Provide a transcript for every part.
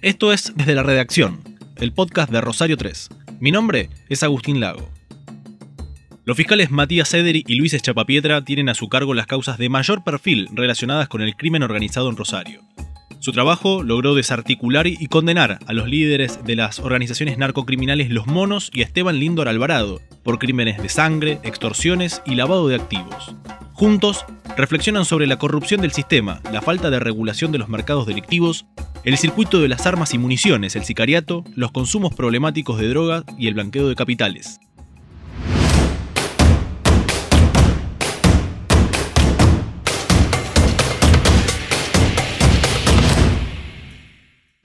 Esto es Desde la Redacción, el podcast de Rosario 3. Mi nombre es Agustín Lago. Los fiscales Matías Ederi y Luis Echapapietra tienen a su cargo las causas de mayor perfil relacionadas con el crimen organizado en Rosario. Su trabajo logró desarticular y condenar a los líderes de las organizaciones narcocriminales Los Monos y Esteban Lindor Alvarado por crímenes de sangre, extorsiones y lavado de activos. Juntos, reflexionan sobre la corrupción del sistema, la falta de regulación de los mercados delictivos, el circuito de las armas y municiones, el sicariato, los consumos problemáticos de drogas y el blanqueo de capitales.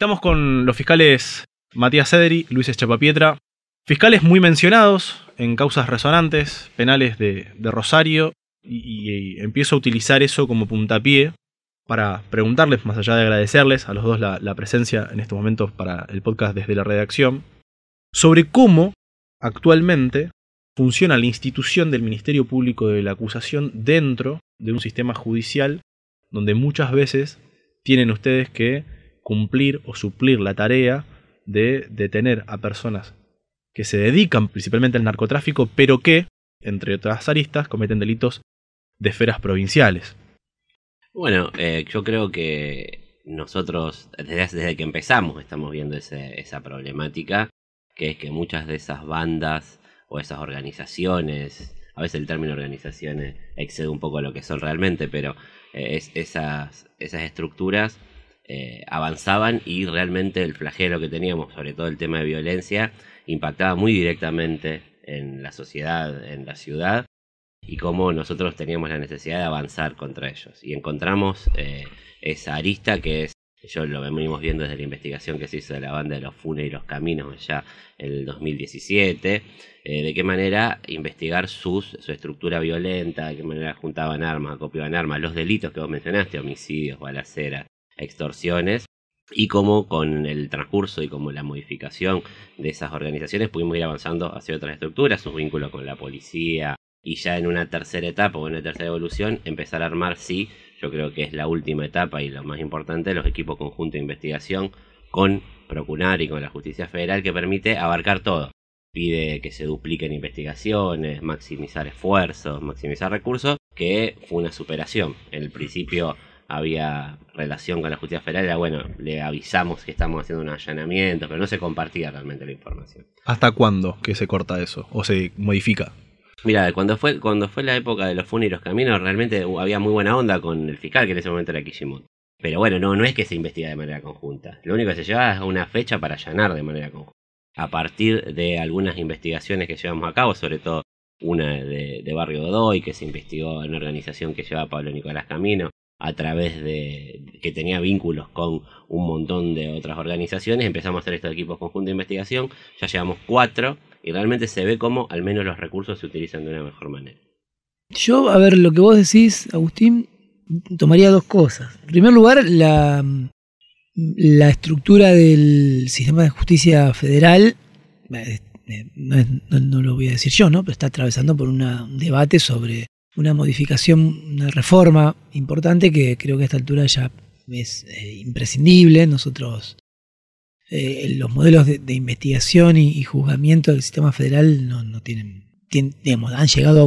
Estamos con los fiscales Matías Cederi, Luis Echapapietra, fiscales muy mencionados en causas resonantes, penales de, Rosario, y, empiezo a utilizar eso como puntapié para preguntarles, más allá de agradecerles a los dos la, la presencia en estos momentos para el podcast desde la redacción, sobre cómo actualmente funciona la institución del Ministerio Público de la Acusación dentro de un sistema judicial donde muchas veces tienen ustedes que cumplir o suplir la tarea de detener a personas que se dedican principalmente al narcotráfico, pero que, entre otras aristas, cometen delitos de esferas provinciales. Bueno, eh, yo creo que nosotros, desde, que empezamos, estamos viendo esa problemática, que es que muchas de esas bandas o esas organizaciones, a veces el término organizaciones excede un poco a lo que son realmente, pero eh, es, esas, esas estructuras eh, avanzaban y realmente el flagelo que teníamos, sobre todo el tema de violencia, impactaba muy directamente en la sociedad, en la ciudad, y cómo nosotros teníamos la necesidad de avanzar contra ellos. Y encontramos eh, esa arista que es, yo lo venimos viendo desde la investigación que se hizo de la banda de los funes y los caminos ya en el 2017, eh, de qué manera investigar sus, su estructura violenta, de qué manera juntaban armas, copiaban armas, los delitos que vos mencionaste, homicidios, balaceras, extorsiones y cómo con el transcurso y como la modificación de esas organizaciones pudimos ir avanzando hacia otras estructuras, sus vínculos con la policía y ya en una tercera etapa o en una tercera evolución empezar a armar, sí, yo creo que es la última etapa y lo más importante, los equipos conjuntos de investigación con Procunar y con la justicia federal que permite abarcar todo. Pide que se dupliquen investigaciones, maximizar esfuerzos, maximizar recursos, que fue una superación. En el principio había relación con la justicia federal bueno, le avisamos que estamos haciendo un allanamiento, pero no se compartía realmente la información. ¿Hasta cuándo que se corta eso o se modifica? Mira, cuando fue, cuando fue la época de los funes caminos, realmente había muy buena onda con el fiscal, que en ese momento era Kishimoto. Pero bueno, no, no es que se investiga de manera conjunta. Lo único que se lleva es una fecha para allanar de manera conjunta. A partir de algunas investigaciones que llevamos a cabo, sobre todo una de, Barrio Godoy, que se investigó en una organización que llevaba Pablo Nicolás Camino, a través de que tenía vínculos con un montón de otras organizaciones, empezamos a hacer estos equipos conjuntos de investigación, ya llevamos cuatro y realmente se ve cómo al menos los recursos se utilizan de una mejor manera. Yo, a ver, lo que vos decís, Agustín, tomaría dos cosas. En primer lugar, la, la estructura del sistema de justicia federal, eh, eh, no, lo voy a decir yo, ¿no? pero está atravesando por un debate sobre una modificación, una reforma importante que creo que a esta altura ya es eh, imprescindible. Nosotros, eh, los modelos de, investigación y, juzgamiento del sistema federal no, tienen, han llegado a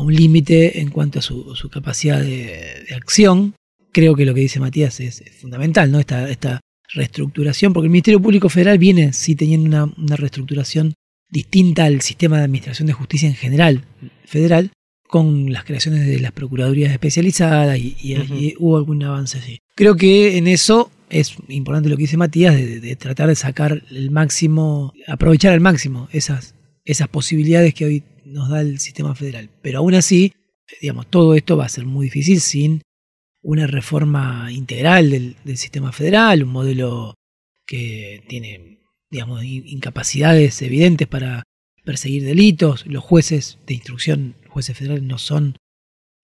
un, límite en cuanto a su, capacidad de, acción. Creo que lo que dice Matías es, fundamental, ¿no? Esta, esta, reestructuración, porque el Ministerio Público Federal viene sí teniendo una, una reestructuración distinta al sistema de administración de justicia en general federal, con las creaciones de las procuradurías especializadas y, hubo algún avance así. Creo que en eso es importante lo que dice Matías, de, tratar de sacar el máximo, aprovechar al máximo esas, esas posibilidades que hoy nos da el sistema federal. Pero aún así, digamos, todo esto va a ser muy difícil sin una reforma integral del, del sistema federal, un modelo que tiene, digamos, incapacidades evidentes para perseguir delitos, los jueces de instrucción jueces federales no son,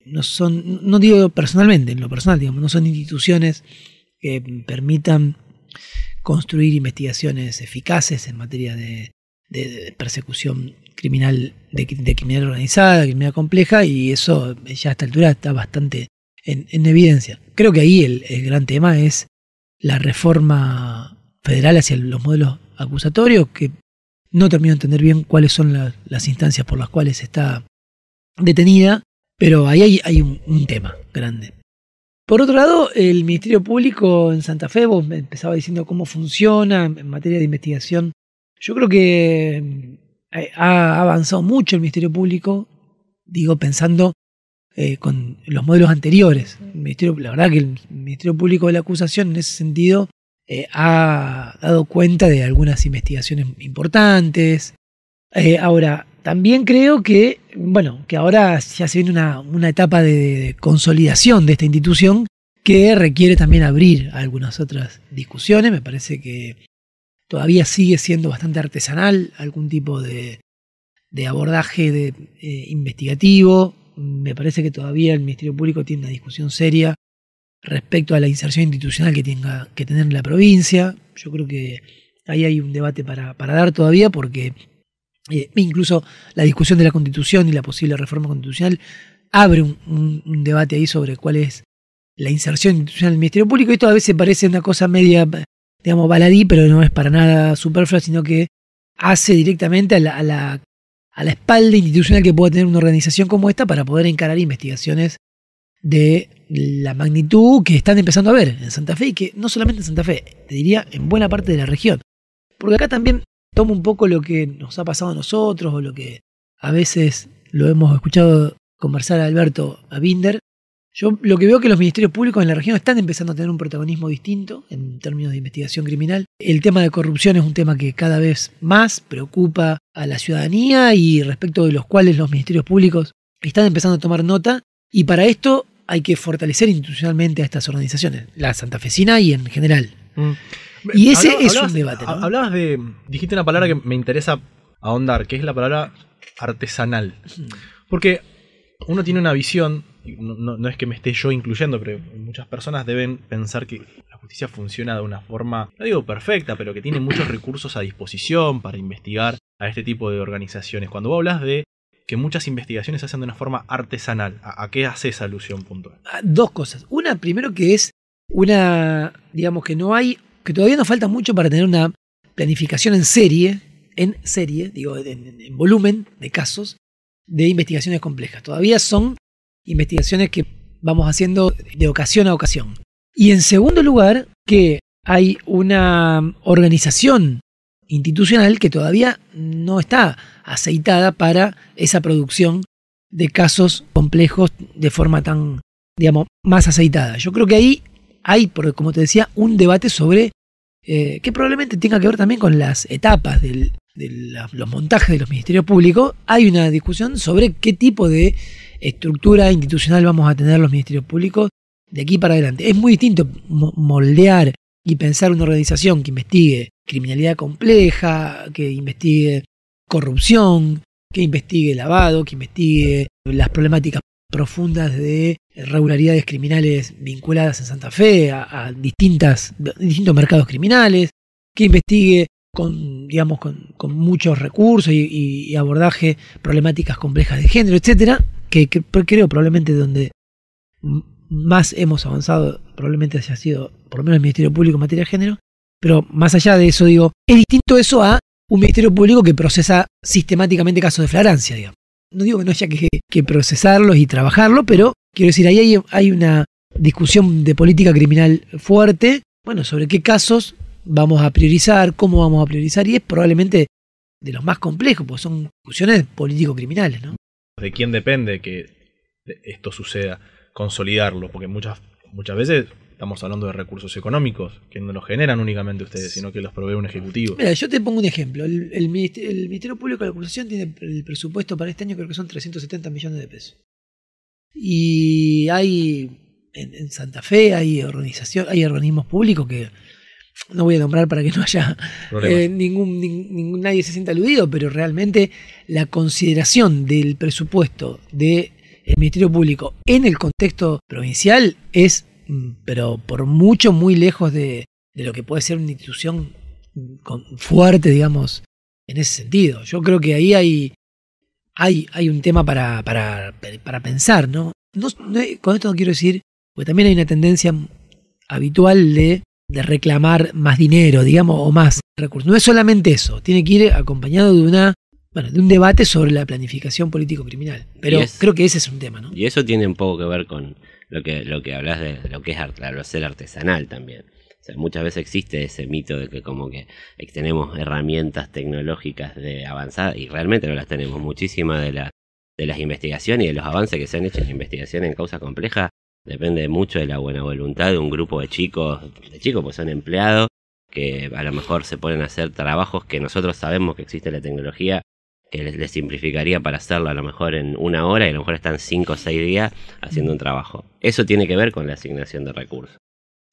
no son, no digo personalmente, en lo personal, digamos, no son instituciones que permitan construir investigaciones eficaces en materia de, persecución criminal, de, criminal organizada, de criminal compleja, y eso ya a esta altura está bastante en, evidencia. Creo que ahí el, gran tema es la reforma federal hacia los modelos acusatorios, que no termino de entender bien cuáles son las instancias por las cuales está detenida, pero ahí hay, un, tema grande. Por otro lado, el Ministerio Público en Santa Fe, vos me empezaba diciendo cómo funciona en materia de investigación. Yo creo que eh, ha avanzado mucho el Ministerio Público, digo, pensando eh, con los modelos anteriores. la verdad que el Ministerio Público de la Acusación en ese sentido eh, ha dado cuenta de algunas investigaciones importantes. ahora, también creo que, bueno, que ahora ya se viene una, etapa de, consolidación de esta institución que requiere también abrir algunas otras discusiones. Me parece que todavía sigue siendo bastante artesanal algún tipo de, abordaje de, eh, investigativo. Me parece que todavía el Ministerio Público tiene una discusión seria respecto a la inserción institucional que tenga que tener la provincia. Yo creo que ahí hay un debate para dar todavía porque e incluso la discusión de la constitución y la posible reforma constitucional abre un, debate ahí sobre cuál es la inserción institucional del Ministerio Público. y Esto a veces parece una cosa media, digamos, baladí, pero no es para nada superflua, sino que hace directamente a la, a la espalda institucional que pueda tener una organización como esta para poder encarar investigaciones de la magnitud que están empezando a ver en Santa Fe y que no solamente en Santa Fe, te diría en buena parte de la región. Porque acá también Tomo un poco lo que nos ha pasado a nosotros o lo que a veces lo hemos escuchado conversar a Alberto, a Binder. Yo lo que veo que los ministerios públicos en la región están empezando a tener un protagonismo distinto en términos de investigación criminal. El tema de corrupción es un tema que cada vez más preocupa a la ciudadanía y respecto de los cuales los ministerios públicos están empezando a tomar nota y para esto hay que fortalecer institucionalmente a estas organizaciones, la santafesina y en general. Mm. Y ese es un debate. Hablabas de. Dijiste una palabra que me interesa ahondar, que es la palabra artesanal. Porque uno tiene una visión, no, es que me esté yo incluyendo, pero muchas personas deben pensar que la justicia funciona de una forma, no digo perfecta, pero que tiene muchos recursos a disposición para investigar a este tipo de organizaciones. Cuando vos hablas de que muchas investigaciones se hacen de una forma artesanal, ¿a, a qué haces alusión puntual? Ah, dos cosas. Una, primero que es una, digamos que no hay que todavía nos falta mucho para tener una planificación en serie, en serie, digo, en, volumen de casos, de investigaciones complejas. Todavía son investigaciones que vamos haciendo de ocasión a ocasión. Y en segundo lugar, que hay una organización institucional que todavía no está aceitada para esa producción de casos complejos de forma tan, digamos, más aceitada. Yo creo que ahí hay, como te decía, un debate sobre eh, que probablemente tenga que ver también con las etapas de los montajes de los ministerios públicos, hay una discusión sobre qué tipo de estructura institucional vamos a tener los ministerios públicos de aquí para adelante. Es muy distinto moldear y pensar una organización que investigue criminalidad compleja, que investigue corrupción, que investigue lavado, que investigue las problemáticas profundas de irregularidades criminales vinculadas en Santa Fe a, distintas, distintos mercados criminales, que investigue con, digamos, con, muchos recursos y, abordaje problemáticas complejas de género, etcétera, que, que creo probablemente donde más hemos avanzado, probablemente haya sido por lo menos el Ministerio Público en materia de género, pero más allá de eso digo, es distinto eso a un Ministerio Público que procesa sistemáticamente casos de flagrancia, digamos no digo que no haya que, procesarlos y trabajarlo, pero quiero decir, ahí hay, una discusión de política criminal fuerte, bueno, sobre qué casos vamos a priorizar, cómo vamos a priorizar, y es probablemente de los más complejos, porque son discusiones político-criminales, ¿no? ¿De quién depende que esto suceda? Consolidarlo, porque muchas, muchas veces Estamos hablando de recursos económicos, que no los generan únicamente ustedes, sino que los provee un ejecutivo. Mira, yo te pongo un ejemplo. El, Ministerio, Público de la Acusación tiene el presupuesto para este año, creo que son 370 millones de pesos. Y hay en, Santa Fe, hay, organización, hay organismos públicos que no voy a nombrar para que no haya eh, ningún, nadie se sienta aludido, pero realmente la consideración del presupuesto del Ministerio Público en el contexto provincial es pero por mucho muy lejos de, lo que puede ser una institución fuerte, digamos, en ese sentido. Yo creo que ahí hay, hay, hay un tema para, para, para pensar, ¿no? No, Con esto no quiero decir, porque también hay una tendencia habitual de, de, reclamar más dinero, digamos, o más recursos. No es solamente eso, tiene que ir acompañado de una... Bueno, de un debate sobre la planificación político-criminal. Pero creo que ese es un tema, ¿no? Y eso tiene un poco que ver con, lo que, lo que hablas de lo que es art, ser artesanal también. muchas veces existe ese mito de que como que tenemos herramientas tecnológicas de avanzada y realmente no las tenemos. Muchísimas de, la, de las investigaciones y de los avances que se han hecho en investigación en causa compleja depende mucho de la buena voluntad de un grupo de chicos, de chicos pues son empleados que a lo mejor se ponen a hacer trabajos que nosotros sabemos que existe la tecnología que les, simplificaría para hacerlo a lo mejor en una hora y a lo mejor están cinco o seis días haciendo un trabajo. Eso tiene que ver con la asignación de recursos.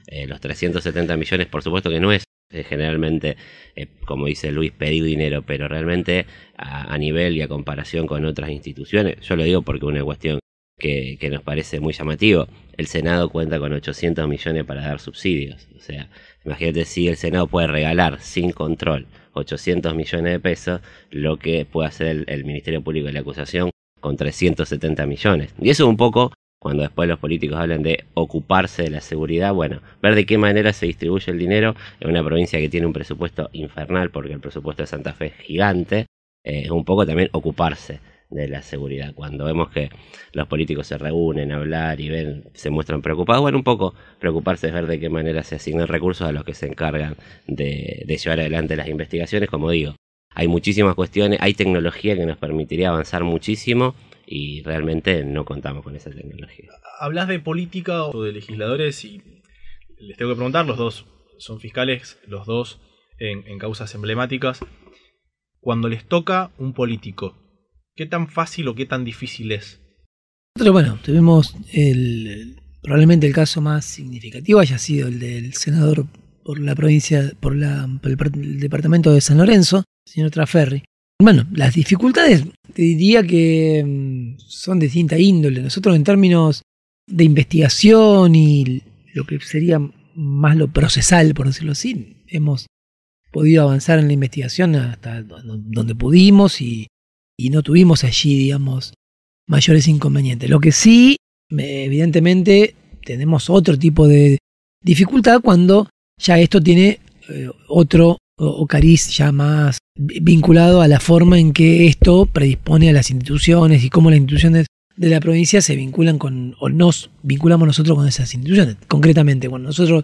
Eh, los 370 millones, por supuesto que no es generalmente, eh, como dice Luis, pedir dinero, pero realmente a, nivel y a comparación con otras instituciones, yo lo digo porque una cuestión que, que nos parece muy llamativo, el Senado cuenta con 800 millones para dar subsidios, o sea, imagínate si el Senado puede regalar sin control 800 millones de pesos, lo que puede hacer el, Ministerio Público de la Acusación con 370 millones. Y eso es un poco cuando después los políticos hablan de ocuparse de la seguridad, bueno, ver de qué manera se distribuye el dinero en una provincia que tiene un presupuesto infernal, porque el presupuesto de Santa Fe es gigante, eh, es un poco también ocuparse de la seguridad. Cuando vemos que los políticos se reúnen a hablar y ven, se muestran preocupados, bueno, un poco preocuparse es ver de qué manera se asignan recursos a los que se encargan de, llevar adelante las investigaciones, como digo. Hay muchísimas cuestiones, hay tecnología que nos permitiría avanzar muchísimo, y realmente no contamos con esa tecnología. Hablas de política o de legisladores y les tengo que preguntar, los dos son fiscales, los dos en, en, causas emblemáticas. Cuando les toca un político ¿Qué tan fácil o qué tan difícil es? Nosotros, bueno, tuvimos el, probablemente el caso más significativo haya sido el del senador por la provincia, por, la, el, departamento de San Lorenzo, señor Traferri. Bueno, las dificultades te diría que mm, son de distinta índole. Nosotros en términos de investigación y lo que sería más lo procesal, por decirlo así, hemos podido avanzar en la investigación hasta donde pudimos y y no tuvimos allí, digamos, mayores inconvenientes. Lo que sí, evidentemente, tenemos otro tipo de dificultad cuando ya esto tiene eh, otro o cariz ya más vinculado a la forma en que esto predispone a las instituciones y cómo las instituciones de la provincia se vinculan con, o nos vinculamos nosotros con esas instituciones. Concretamente, cuando nosotros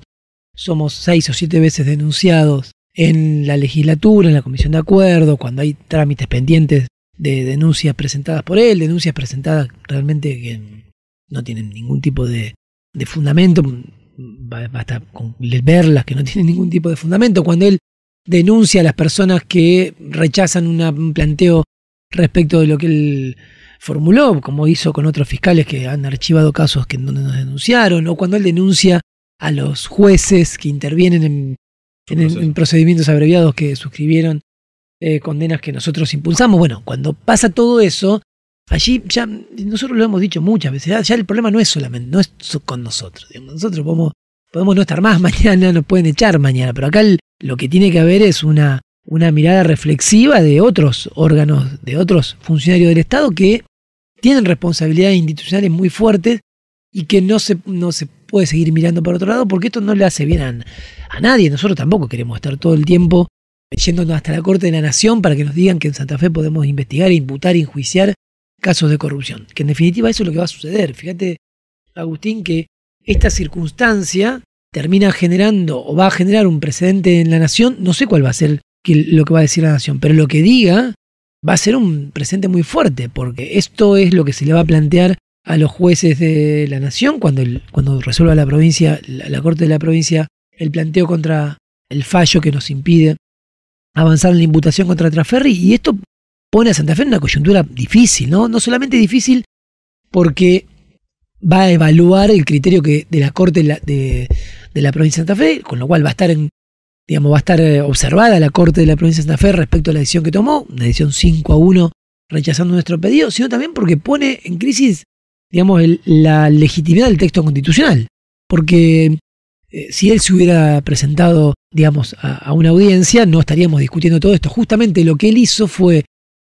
somos seis o siete veces denunciados en la legislatura, en la comisión de acuerdo, cuando hay trámites pendientes de denuncias presentadas por él, denuncias presentadas realmente que no tienen ningún tipo de, de fundamento, basta con verlas que no tienen ningún tipo de fundamento, cuando él denuncia a las personas que rechazan un planteo respecto de lo que él formuló, como hizo con otros fiscales que han archivado casos que donde nos denunciaron, o cuando él denuncia a los jueces que intervienen en procedimientos abreviados que suscribieron eh, condenas que nosotros impulsamos. Bueno, cuando pasa todo eso, allí ya, nosotros lo hemos dicho muchas veces, ya, el problema no es solamente, no es con nosotros. nosotros podemos, podemos no estar más mañana, nos pueden echar mañana, pero acá lo que tiene que haber es una, una mirada reflexiva de otros órganos, de otros funcionarios del Estado que tienen responsabilidades institucionales muy fuertes y que no se, no se puede seguir mirando para otro lado porque esto no le hace bien a, a nadie. Nosotros tampoco queremos estar todo el tiempo yéndonos hasta la Corte de la Nación para que nos digan que en Santa Fe podemos investigar, imputar, injuiciar casos de corrupción. Que en definitiva eso es lo que va a suceder. Fíjate, Agustín, que esta circunstancia termina generando o va a generar un precedente en la Nación. No sé cuál va a ser lo que va a decir la Nación, pero lo que diga va a ser un precedente muy fuerte, porque esto es lo que se le va a plantear a los jueces de la nación cuando, cuando resuelva la provincia, la, Corte de la provincia, el planteo contra el fallo que nos impide avanzar en la imputación contra Traferri y esto pone a Santa Fe en una coyuntura difícil, ¿no? No solamente difícil porque va a evaluar el criterio que de la Corte de la, provincia de Santa Fe, con lo cual va a estar en, digamos, va a estar eh, observada la Corte de la provincia de Santa Fe respecto a la decisión que tomó, una decisión 5 a 1 rechazando nuestro pedido, sino también porque pone en crisis, digamos, la legitimidad del texto constitucional. Porque eh, si él se hubiera presentado digamos, a, una audiencia, no estaríamos discutiendo todo esto. Justamente lo que él hizo fue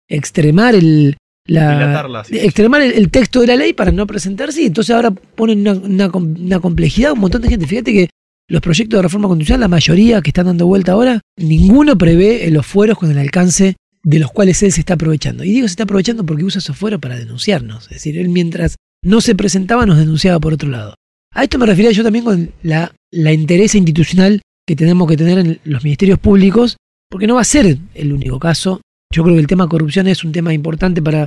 extremar el, la, extremar el, texto de la ley para no presentarse y entonces ahora ponen una, complejidad a un montón de gente. Fíjate que los proyectos de reforma constitucional, la mayoría que están dando vuelta ahora, ninguno prevé los fueros con el alcance de los cuales él se está aprovechando. Y digo se está aprovechando porque usa esos fueros para denunciarnos. Es decir, él mientras no se presentaba nos denunciaba por otro lado. A esto me refería yo también con la, la interés institucional que tenemos que tener en los ministerios públicos, porque no va a ser el único caso. Yo creo que el tema corrupción es un tema importante para,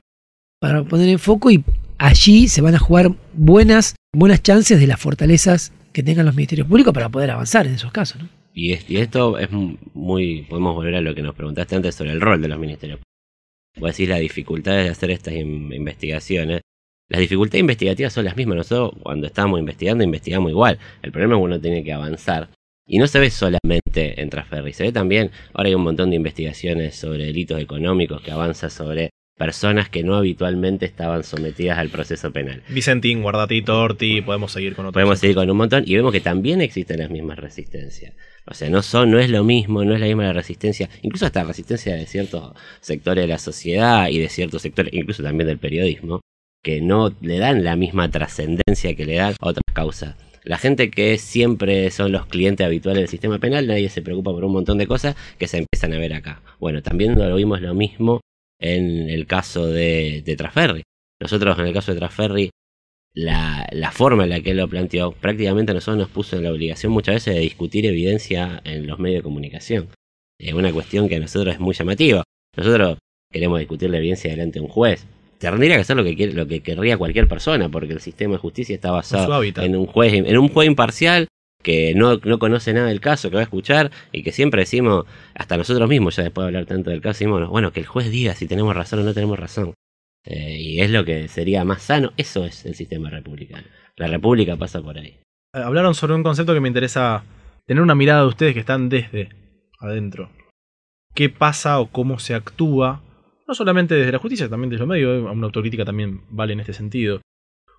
para poner en foco y allí se van a jugar buenas, buenas chances de las fortalezas que tengan los ministerios públicos para poder avanzar en esos casos. ¿no? Y, esto es muy, podemos volver a lo que nos preguntaste antes sobre el rol de los ministerios. públicos. Vos decís las dificultades de hacer estas investigaciones. Las dificultades investigativas son las mismas. Nosotros cuando estamos investigando, investigamos igual. El problema es que uno tiene que avanzar y no se ve solamente en Trasferri, se ve también, ahora hay un montón de investigaciones sobre delitos económicos que avanza sobre personas que no habitualmente estaban sometidas al proceso penal. Vicentín, Guardati, Torti, podemos seguir con otro. Podemos seguir con un montón y vemos que también existen las mismas resistencias. O sea, no son, no es lo mismo, no es la misma la resistencia, incluso hasta la resistencia de ciertos sectores de la sociedad y de ciertos sectores, incluso también del periodismo, que no le dan la misma trascendencia que le dan a otras causas la gente que siempre son los clientes habituales del sistema penal, nadie se preocupa por un montón de cosas que se empiezan a ver acá. Bueno, también lo vimos lo mismo en el caso de, de Nosotros en el caso de Trasferri, la, forma en la que él lo planteó, prácticamente nosotros nos puso en la obligación muchas veces de discutir evidencia en los medios de comunicación. Es una cuestión que a nosotros es muy llamativa. Nosotros queremos discutir la evidencia delante de un juez, tendría que ser lo que, lo que querría cualquier persona, porque el sistema de justicia está basado en, un juez, en un juez imparcial que no, conoce nada del caso, que va a escuchar y que siempre decimos, hasta nosotros mismos, ya después de hablar tanto del caso, decimos, bueno, que el juez diga si tenemos razón o no tenemos razón. Eh, y es lo que sería más sano, eso es el sistema republicano. La república pasa por ahí. Hablaron sobre un concepto que me interesa tener una mirada de ustedes que están desde adentro. ¿Qué pasa o cómo se actúa no solamente desde la justicia, también desde los medios, una autocrítica también vale en este sentido,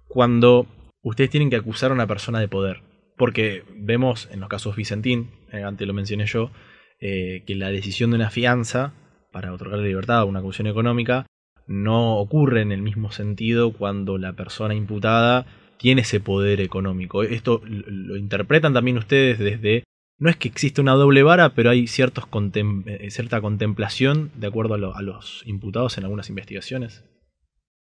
cuando ustedes tienen que acusar a una persona de poder. Porque vemos en los casos Vicentín, eh, antes lo mencioné yo, eh, que la decisión de una fianza para otorgar la libertad o una acusación económica no ocurre en el mismo sentido cuando la persona imputada tiene ese poder económico. Esto lo interpretan también ustedes desde no es que exista una doble vara, pero hay eh, cierta contemplación de acuerdo a, los imputados en algunas investigaciones.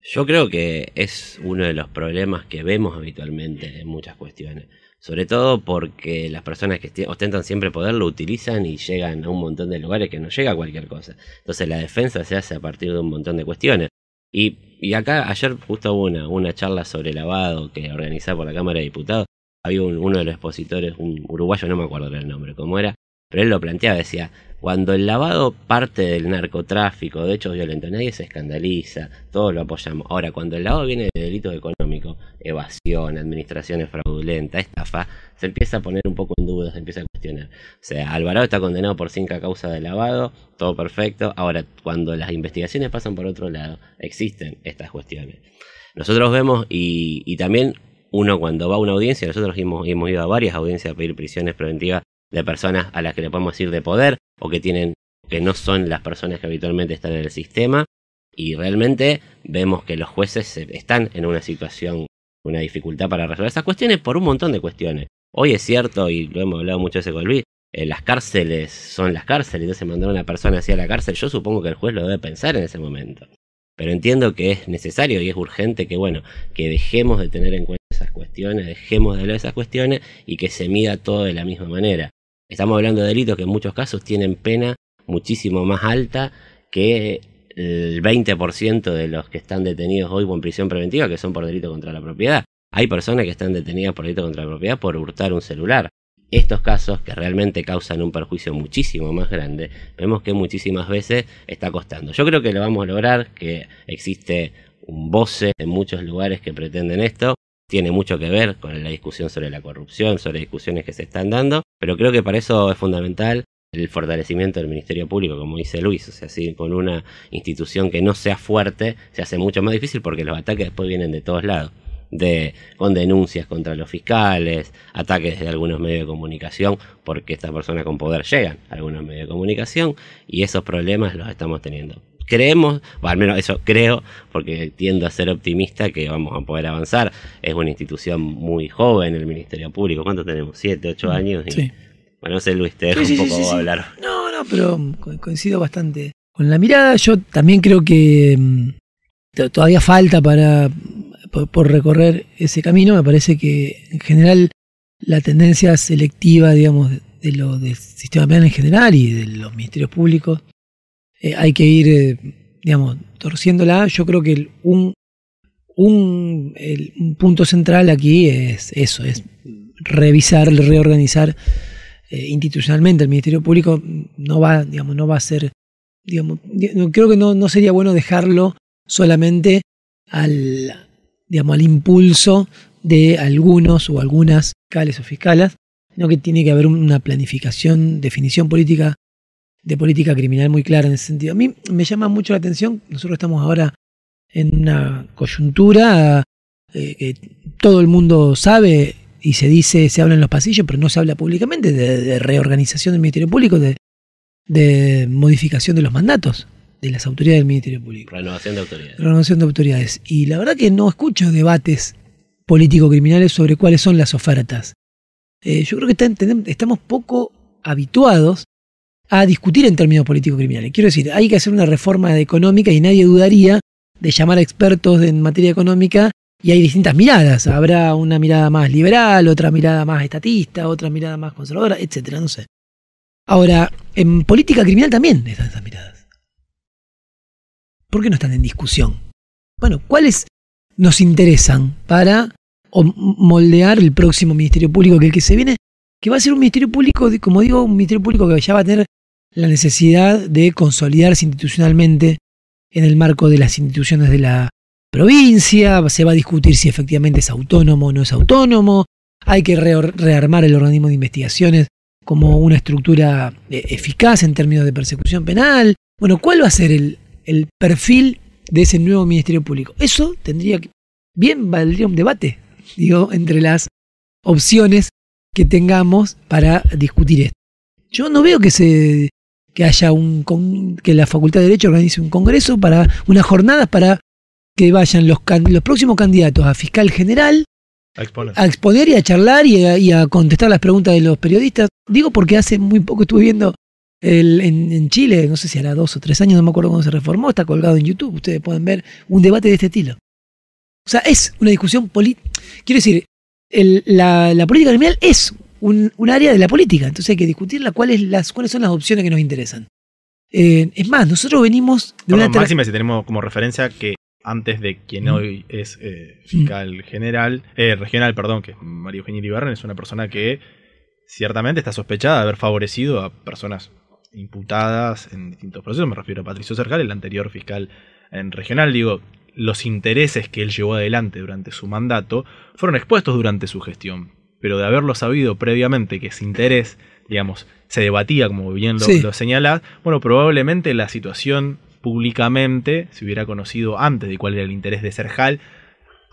Yo creo que es uno de los problemas que vemos habitualmente en muchas cuestiones. Sobre todo porque las personas que ostentan siempre poder lo utilizan y llegan a un montón de lugares que no llega a cualquier cosa. Entonces la defensa se hace a partir de un montón de cuestiones. Y, acá ayer justo hubo una, charla sobre lavado que organizaba por la Cámara de Diputados había uno de los expositores, un uruguayo, no me acuerdo el nombre, cómo era, pero él lo planteaba, decía, cuando el lavado parte del narcotráfico, de hechos violentos, nadie se escandaliza, todos lo apoyamos. Ahora, cuando el lavado viene de delitos económicos, evasión, administraciones fraudulentas, estafa, se empieza a poner un poco en duda, se empieza a cuestionar. O sea, Alvarado está condenado por cinco causas de lavado, todo perfecto. Ahora, cuando las investigaciones pasan por otro lado, existen estas cuestiones. Nosotros vemos y, y también uno cuando va a una audiencia, nosotros hemos, ido a varias audiencias a pedir prisiones preventivas de personas a las que le podemos decir de poder o que tienen que no son las personas que habitualmente están en el sistema y realmente vemos que los jueces están en una situación, una dificultad para resolver esas cuestiones por un montón de cuestiones. Hoy es cierto, y lo hemos hablado mucho ese con eh, las cárceles son las cárceles, entonces mandaron a la persona hacia la cárcel, yo supongo que el juez lo debe pensar en ese momento. Pero entiendo que es necesario y es urgente que, bueno, que dejemos de tener en cuenta cuestiones, dejemos de de esas cuestiones y que se mida todo de la misma manera. Estamos hablando de delitos que en muchos casos tienen pena muchísimo más alta que el 20% de los que están detenidos hoy en prisión preventiva, que son por delito contra la propiedad. Hay personas que están detenidas por delito contra la propiedad por hurtar un celular. Estos casos que realmente causan un perjuicio muchísimo más grande, vemos que muchísimas veces está costando. Yo creo que lo vamos a lograr, que existe un voce en muchos lugares que pretenden esto, tiene mucho que ver con la discusión sobre la corrupción, sobre discusiones que se están dando, pero creo que para eso es fundamental el fortalecimiento del Ministerio Público, como dice Luis, o sea, si con una institución que no sea fuerte se hace mucho más difícil porque los ataques después vienen de todos lados, de, con denuncias contra los fiscales, ataques de algunos medios de comunicación, porque estas personas con poder llegan a algunos medios de comunicación y esos problemas los estamos teniendo creemos, o al menos eso creo, porque tiendo a ser optimista, que vamos a poder avanzar. Es una institución muy joven el Ministerio Público. ¿Cuánto tenemos? ¿Siete, ocho mm, años? Bueno, no sé, Luis, te dejo un poco hablar. No, no, pero coincido bastante con la mirada. Yo también creo que mm, todavía falta para por, recorrer ese camino. Me parece que en general la tendencia selectiva, digamos, de lo del sistema penal en general y de los ministerios públicos eh, hay que ir, eh, digamos, torciéndola. Yo creo que un, punto central aquí es eso, es revisar, reorganizar eh, institucionalmente. El Ministerio Público no va, digamos, no va a ser, digamos, creo que no, sería bueno dejarlo solamente al, digamos, al impulso de algunos o algunas fiscales o fiscalas, sino que tiene que haber una planificación, definición política de política criminal muy clara en ese sentido. A mí me llama mucho la atención, nosotros estamos ahora en una coyuntura eh, que todo el mundo sabe y se dice, se habla en los pasillos, pero no se habla públicamente de, reorganización del Ministerio Público, de, de, modificación de los mandatos de las autoridades del Ministerio Público. Renovación de autoridades. Renovación de autoridades. Y la verdad que no escucho debates político-criminales sobre cuáles son las ofertas. Eh, yo creo que estamos poco habituados a discutir en términos políticos criminales. Quiero decir, hay que hacer una reforma económica y nadie dudaría de llamar a expertos en materia económica y hay distintas miradas. Habrá una mirada más liberal, otra mirada más estatista, otra mirada más conservadora, etcétera, no sé. Ahora, en política criminal también están esas miradas. ¿Por qué no están en discusión? Bueno, ¿cuáles nos interesan para moldear el próximo Ministerio Público que el que se viene que va a ser un ministerio público, como digo, un ministerio público que ya va a tener la necesidad de consolidarse institucionalmente en el marco de las instituciones de la provincia, se va a discutir si efectivamente es autónomo o no es autónomo, hay que rearmar el organismo de investigaciones como una estructura eh, eficaz en términos de persecución penal. Bueno, ¿cuál va a ser el, el perfil de ese nuevo Ministerio Público? Eso tendría que, bien valdría un debate, digo, entre las opciones que tengamos para discutir esto. Yo no veo que se que haya un que la Facultad de Derecho organice un congreso para unas jornadas para que vayan los, los próximos candidatos a fiscal general a exponer, y a charlar y a, contestar las preguntas de los periodistas. Digo porque hace muy poco estuve viendo en, Chile, no sé si era dos o tres años, no me acuerdo cuando se reformó, está colgado en YouTube, ustedes pueden ver un debate de este estilo. O sea, es una discusión política. Quiero decir, la, política criminal es un, área de la política, entonces hay que discutirla las, cuáles son las opciones que nos interesan. Eh, es más, nosotros venimos de una... Máxima, si tenemos como referencia que antes de quien mm. hoy es eh, fiscal mm. general, eh, regional, perdón, que es María Eugenia es una persona que ciertamente está sospechada de haber favorecido a personas imputadas en distintos procesos. Me refiero a Patricio Cercal, el anterior fiscal en regional. Digo, los intereses que él llevó adelante durante su mandato fueron expuestos durante su gestión. Pero de haberlo sabido previamente que ese interés, digamos, se debatía, como bien lo, señalás, bueno, probablemente la situación públicamente se hubiera conocido antes de cuál era el interés de Serjal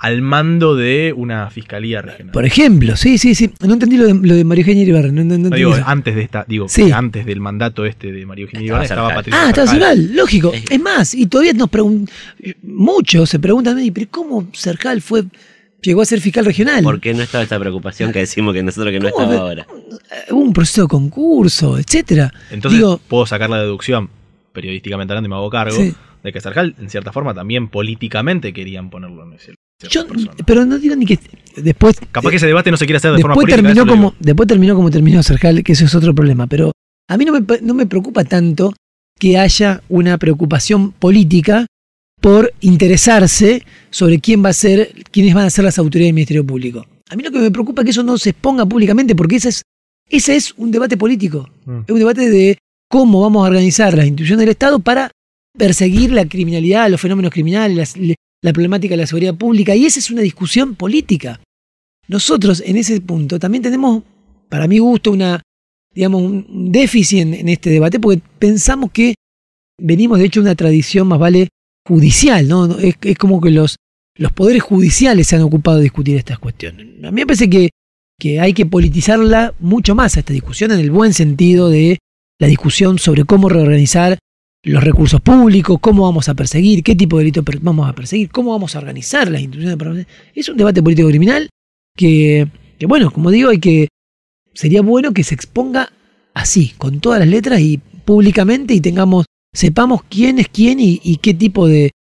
al mando de una fiscalía regional. Por ejemplo, sí, sí, sí. No entendí lo de, Mario de antes de esta, digo, antes del mandato este de Mario Eugenio Ibarra estaba, estaba Ah, estaba Cercal, lógico. Es más, y todavía nos preguntan, muchos se preguntan, pero ¿cómo Cercal fue llegó a ser fiscal regional. Porque no estaba esta preocupación que decimos que nosotros que no estaba ahora? Eh, hubo un proceso de concurso, etcétera. Entonces puedo sacar la deducción, periodísticamente hablando, y me hago cargo, de que Sarjal, en cierta forma, también políticamente querían ponerlo en ese pero no digo ni que después. Capaz que ese debate no se quiera hacer de después forma terminó como Después terminó como terminó Serjal, que eso es otro problema. Pero a mí no me, no me preocupa tanto que haya una preocupación política por interesarse sobre quién va a ser, quiénes van a ser las autoridades del Ministerio Público. A mí lo que me preocupa es que eso no se exponga públicamente, porque ese es, ese es un debate político. Mm. Es un debate de cómo vamos a organizar las instituciones del Estado para perseguir la criminalidad, los fenómenos criminales, las, la problemática de la seguridad pública y esa es una discusión política. Nosotros en ese punto también tenemos, para mi gusto, una, digamos, un déficit en, este debate porque pensamos que venimos de hecho de una tradición más vale judicial, ¿no? Es, como que los, los poderes judiciales se han ocupado de discutir estas cuestiones. A mí me parece que, que hay que politizarla mucho más a esta discusión en el buen sentido de la discusión sobre cómo reorganizar los recursos públicos, cómo vamos a perseguir, qué tipo de delito vamos a perseguir, cómo vamos a organizar las instituciones. Es un debate político criminal que, bueno, como digo, hay que sería bueno que se exponga así, con todas las letras y públicamente y tengamos, sepamos quién es quién y, qué tipo de,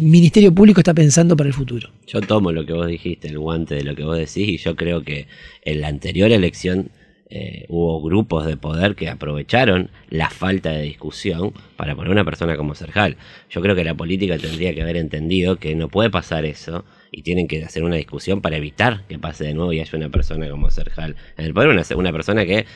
ministerio público está pensando para el futuro. Yo tomo lo que vos dijiste, el guante de lo que vos decís y yo creo que en la anterior elección eh, hubo grupos de poder que aprovecharon la falta de discusión para poner una persona como Serjal. Yo creo que la política tendría que haber entendido que no puede pasar eso y tienen que hacer una discusión para evitar que pase de nuevo y haya una persona como Serjal en el poder, una, persona que